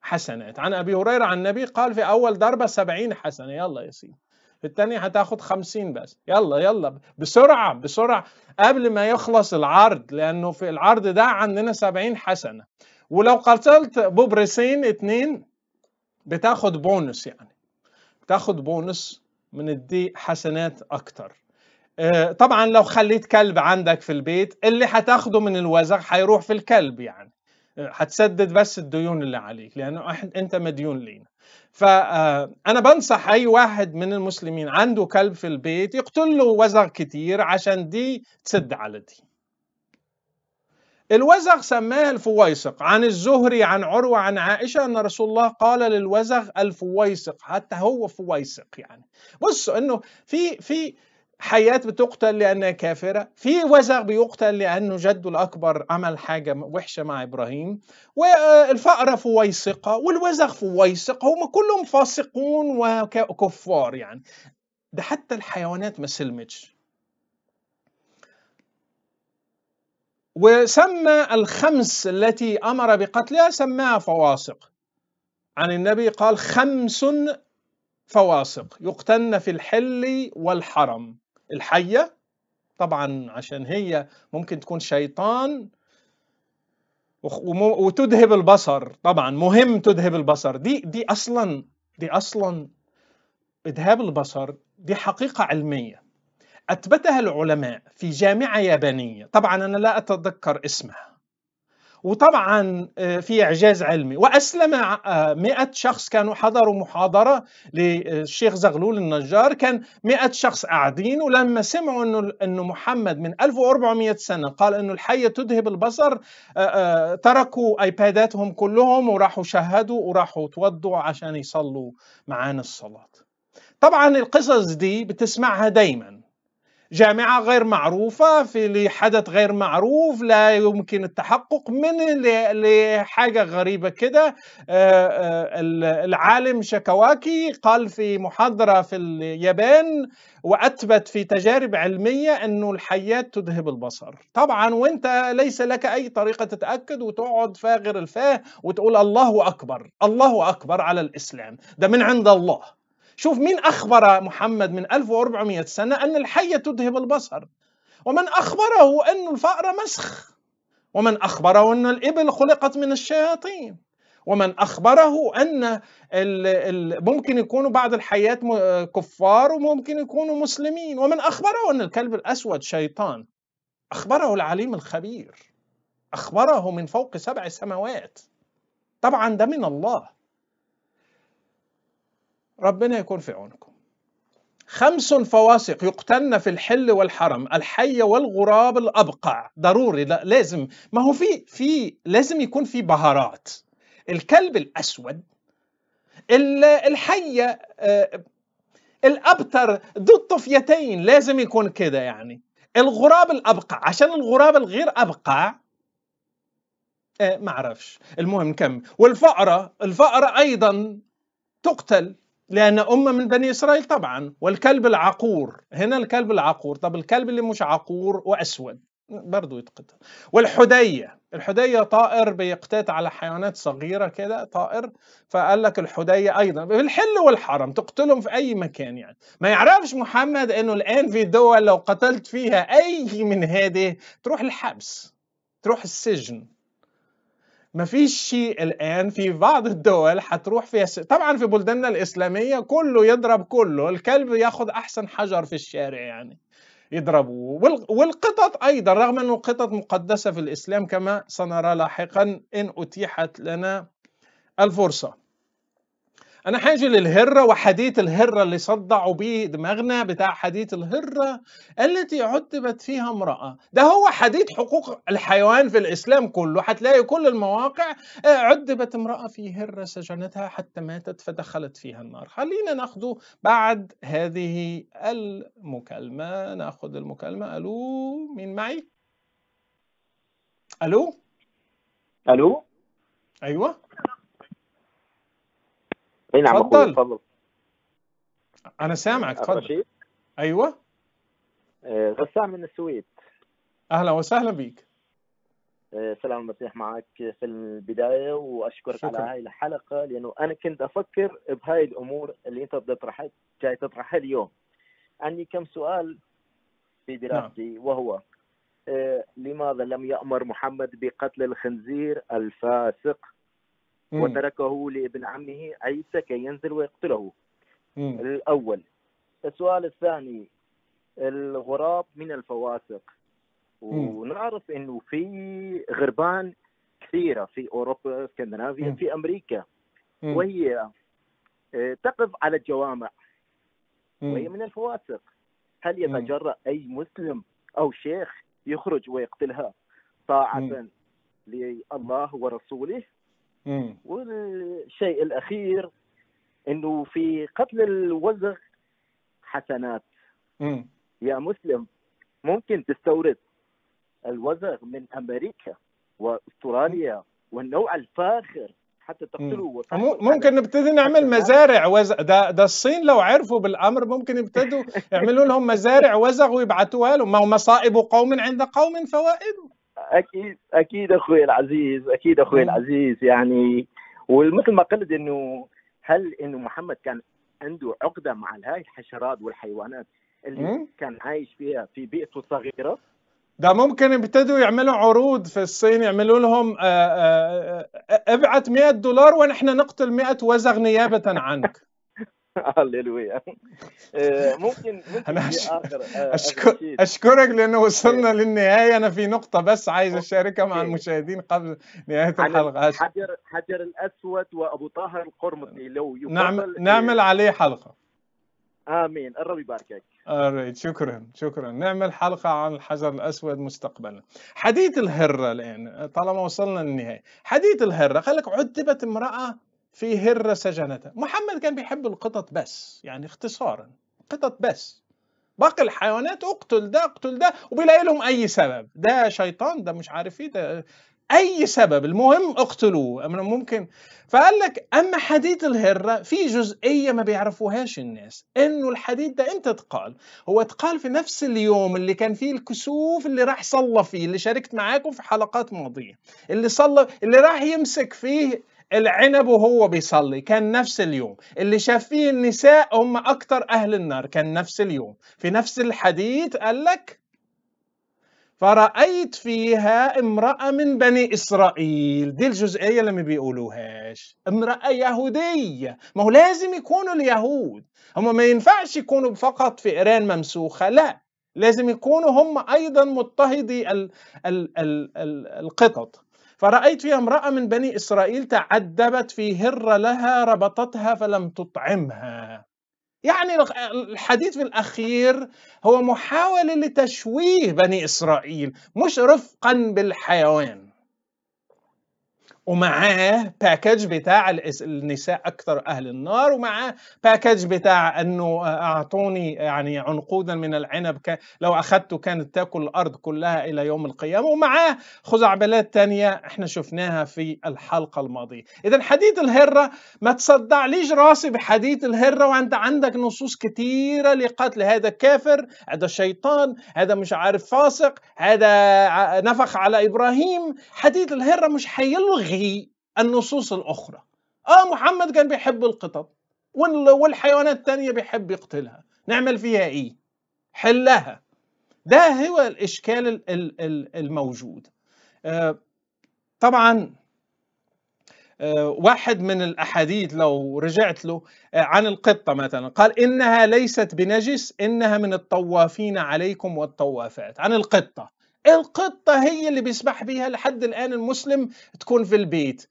حسنات عن ابي هريره عن النبي قال في اول ضربه سبعين حسنه يلا يا سيدي في الثانيه هتاخد خمسين بس يلا يلا بسرعه بسرعه قبل ما يخلص العرض لانه في العرض ده عندنا سبعين حسنه ولو قتلت ببرسين اتنين بتاخد بونس يعني بتاخد بونس من الدي حسنات اكتر آه، طبعا لو خليت كلب عندك في البيت اللي هتاخده من الوزغ هيروح في الكلب يعني هتسدد آه، بس الديون اللي عليك لانه انت مديون لينا فانا آه، بنصح اي واحد من المسلمين عنده كلب في البيت يقتل له وزغ كتير عشان دي تسد على دي الوزغ سماه الفويسق عن الزهري عن عروة عن عائشة أن رسول الله قال للوزغ الفويسق حتى هو فويسق يعني بصوا أنه في في حيات بتقتل لأنها كافرة في وزغ بيقتل لأنه جده الأكبر عمل حاجة وحشة مع إبراهيم والفأرة فويسقة والوزغ فويسق هم كلهم فاسقون وكفار يعني ده حتى الحيوانات ما سلمتش وسمى الخمس التي أمر بقتلها سماها فواسق عن النبي قال خمس فواسق يقتلن في الحل والحرم الحية طبعا عشان هي ممكن تكون شيطان وتذهب البصر طبعا مهم تذهب البصر دي دي اصلا دي اصلا اذهاب البصر دي حقيقه علميه أثبتها العلماء في جامعة يابانية طبعا أنا لا أتذكر اسمها وطبعا آه، في إعجاز علمي وأسلم 100 آه، شخص كانوا حضروا محاضرة للشيخ زغلول النجار كان 100 شخص قاعدين ولما سمعوا أنه, إنه محمد من 1400 سنة قال أنه الحية تذهب البصر آه، تركوا أيباداتهم كلهم وراحوا شهدوا وراحوا توضوا عشان يصلوا معانا الصلاة طبعا القصص دي بتسمعها دايما جامعة غير معروفة في لحدث غير معروف لا يمكن التحقق من لحاجة غريبة كده آه، آه، العالم شكواكي قال في محاضرة في اليابان وأثبت في تجارب علمية أنه الحيات تذهب البصر طبعا وانت ليس لك أي طريقة تتأكد وتقعد فاغر الفاه وتقول الله أكبر الله أكبر على الإسلام ده من عند الله شوف مين أخبر محمد من 1400 سنة أن الحية تذهب البصر ومن أخبره أن الفأر مسخ ومن أخبره أن الإبل خلقت من الشياطين ومن أخبره أن ممكن يكونوا بعض الحيات كفار وممكن يكونوا مسلمين ومن أخبره أن الكلب الأسود شيطان أخبره العليم الخبير أخبره من فوق سبع سماوات طبعا ده من الله ربنا يكون في عونكم خمس فواسق يقتلن في الحل والحرم الحي والغراب الأبقع ضروري لا لازم ما هو في في لازم يكون في بهارات الكلب الأسود الحية آه، الأبتر ذو الطفيتين لازم يكون كده يعني الغراب الأبقع عشان الغراب الغير أبقع آه، ما اعرفش المهم كم والفأرة الفأرة أيضا تقتل لأن أمة من بني إسرائيل طبعا والكلب العقور هنا الكلب العقور طب الكلب اللي مش عقور وأسود برضو يتقتل والحدية الحدية طائر بيقتات على حيوانات صغيرة كده طائر فقال لك الحدية أيضا بالحل الحل والحرم تقتلهم في أي مكان يعني ما يعرفش محمد أنه الآن في دول لو قتلت فيها أي من هذه تروح الحبس تروح السجن مفيش شيء الآن في بعض الدول هتروح فيها س... طبعا في بلداننا الإسلامية كله يضرب كله الكلب ياخد أحسن حجر في الشارع يعني يضربوه وال... والقطط أيضا رغم أن القطط مقدسة في الإسلام كما سنرى لاحقا إن أتيحت لنا الفرصة انا حاجي للهره وحديث الهره اللي صدعوا به دماغنا بتاع حديث الهره التي عتبت فيها امراه ده هو حديث حقوق الحيوان في الاسلام كله هتلاقي كل المواقع آه، عتبت امراه في هره سجنتها حتى ماتت فدخلت فيها النار خلينا ناخده بعد هذه المكالمه ناخد المكالمه الو مين معي الو الو ايوه اي نعم تفضل تفضل انا سامعك تفضل ايوه آه، غسان من السويد اهلا وسهلا بك آه، سلام المسيح معك في البدايه واشكرك شكرا. على هاي الحلقه لانه انا كنت افكر بهاي الامور اللي انت تطرحها جاي تطرحها اليوم عندي كم سؤال في دراستي نعم. وهو آه، لماذا لم يأمر محمد بقتل الخنزير الفاسق وتركه لابن عمه عيسى كي ينزل ويقتله مم. الأول السؤال الثاني الغراب من الفواسق ونعرف انه في غربان كثيره في اوروبا اسكندنافيا في امريكا مم. وهي آه، تقف على الجوامع مم. وهي من الفواسق هل يتجرأ اي مسلم او شيخ يخرج ويقتلها طاعه لله ورسوله والشيء الاخير انه في قتل الوزغ حسنات مم. يا مسلم ممكن تستورد الوزغ من امريكا واستراليا والنوع الفاخر حتى تقتله ممكن نبتدي نعمل مزارع وزغ ده, ده الصين لو عرفوا بالامر ممكن يبتدوا يعملوا لهم مزارع وزغ ويبعتوها لهم ما هو مصائب قوم عند قوم فوائده اكيد اكيد اخوي العزيز اكيد اخوي العزيز يعني ومثل ما قلت انه هل انه محمد كان عنده عقده مع هاي الحشرات والحيوانات اللي مم. كان عايش فيها في بيئته الصغيره ده ممكن يبتدوا يعملوا عروض في الصين يعملوا لهم آه، آه، آه، ابعت 100 دولار ونحن نقتل 100 وزغ نيابه عنك هللويا eh, ممكن ممكن آه، اخر أشكر اشكرك لانه وصلنا إيه. للنهايه انا في نقطه بس عايز اشاركها مع إيه. المشاهدين قبل نهايه الحلقه حجر حجر الاسود وابو طاهر القرمطي لو نعمل إيه. نعمل عليه حلقه امين الرب يباركك Alright. شكرا شكرا نعمل حلقه عن الحجر الاسود مستقبلا حديث الهره الان طالما وصلنا للنهايه حديث الهره قال لك عتبت امراه في هرة سجنته محمد كان بيحب القطط بس يعني اختصارا قطط بس باقي الحيوانات اقتل ده اقتل ده وبيلاقي لهم اي سبب ده شيطان ده مش عارف ايه ده اي سبب المهم اقتلوه ممكن فقال لك اما حديد الهره في جزئيه ما بيعرفوهاش الناس انه الحديد ده امتى اتقال هو اتقال في نفس اليوم اللي كان فيه الكسوف اللي راح صلى فيه اللي شاركت معاكم في حلقات ماضيه اللي صلى اللي راح يمسك فيه العنب وهو بيصلي كان نفس اليوم اللي شاف فيه النساء هم أكتر أهل النار كان نفس اليوم في نفس الحديث قال لك فرأيت فيها امرأة من بني إسرائيل دي الجزئية اللي ما بيقولوهاش امرأة يهودية ما هو لازم يكونوا اليهود هم ما ينفعش يكونوا فقط في إيران ممسوخة لا لازم يكونوا هم أيضا مضطهدي القطط فرأيت امرأة من بني إسرائيل تعدبت في هر لها ربطتها فلم تطعمها يعني الحديث في الأخير هو محاولة لتشويه بني إسرائيل مش رفقا بالحيوان ومعاه باكج بتاع النساء اكثر اهل النار ومعاه باكج بتاع انه آه، اعطوني يعني عنقودا من العنب لو اخذته كانت تاكل الارض كلها الى يوم القيامه ومعاه خزعبلات تانية احنا شفناها في الحلقه الماضيه اذا حديث الهره ما تصدعليش راسي بحديث الهره وانت عندك نصوص كثيره لقتل هذا كافر هذا شيطان هذا مش عارف فاسق هذا نفخ على ابراهيم حديث الهره مش هيلغي يلغي النصوص الأخرى آه محمد كان بيحب القطط والحيوانات الثانية بيحب يقتلها نعمل فيها إيه؟ حلها ده هو الإشكال الموجود آه، طبعا آه، واحد من الأحاديث لو رجعت له آه، عن القطة مثلا قال إنها ليست بنجس إنها من الطوافين عليكم والطوافات عن القطة القطة هي اللي بيسمح بيها لحد الآن المسلم تكون في البيت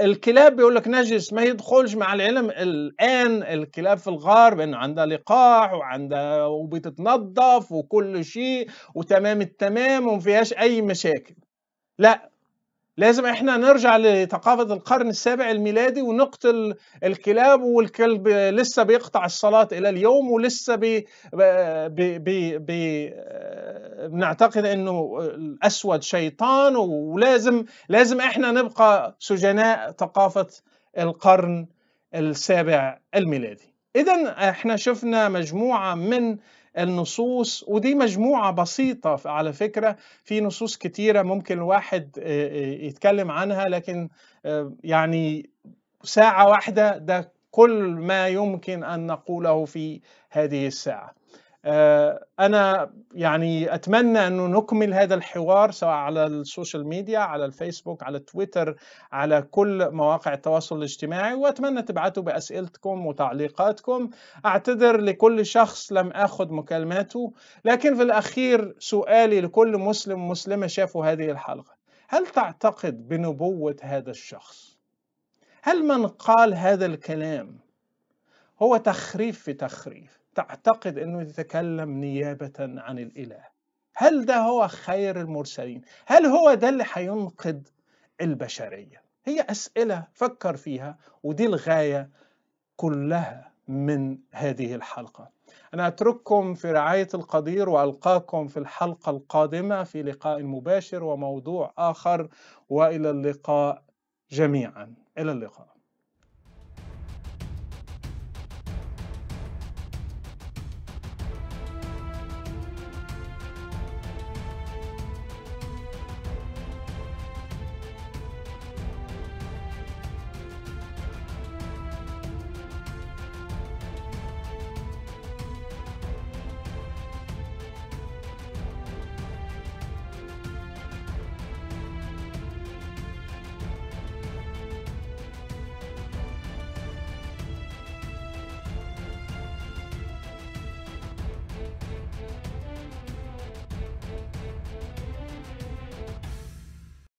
الكلاب بيقول لك نجس ما يدخلش مع العلم الآن الكلاب في الغرب بأنه عندها لقاح وعندها وبتتنظف وكل شيء وتمام التمام وما فيهاش أي مشاكل لا لازم احنا نرجع لثقافة القرن السابع الميلادي ونقتل الكلاب والكلب لسه بيقطع الصلاة إلى اليوم ولسه بي بي بي بي بنعتقد إنه الأسود شيطان ولازم لازم احنا نبقى سجناء ثقافة القرن السابع الميلادي. إذا احنا شفنا مجموعة من النصوص ودي مجموعة بسيطة على فكرة في نصوص كتيرة ممكن الواحد يتكلم عنها لكن يعني ساعة واحدة ده كل ما يمكن أن نقوله في هذه الساعة آه، انا يعني اتمنى انه نكمل هذا الحوار سواء على السوشيال ميديا على الفيسبوك على تويتر على كل مواقع التواصل الاجتماعي واتمنى تبعتوا باسئلتكم وتعليقاتكم اعتذر لكل شخص لم اخذ مكالماته لكن في الاخير سؤالي لكل مسلم ومسلمه شافوا هذه الحلقه هل تعتقد بنبوه هذا الشخص هل من قال هذا الكلام هو تخريف في تخريف تعتقد أنه يتكلم نيابة عن الإله هل ده هو خير المرسلين؟ هل هو ده اللي هينقذ البشرية؟ هي أسئلة فكر فيها ودي الغاية كلها من هذه الحلقة أنا أترككم في رعاية القدير وألقاكم في الحلقة القادمة في لقاء مباشر وموضوع آخر وإلى اللقاء جميعا إلى اللقاء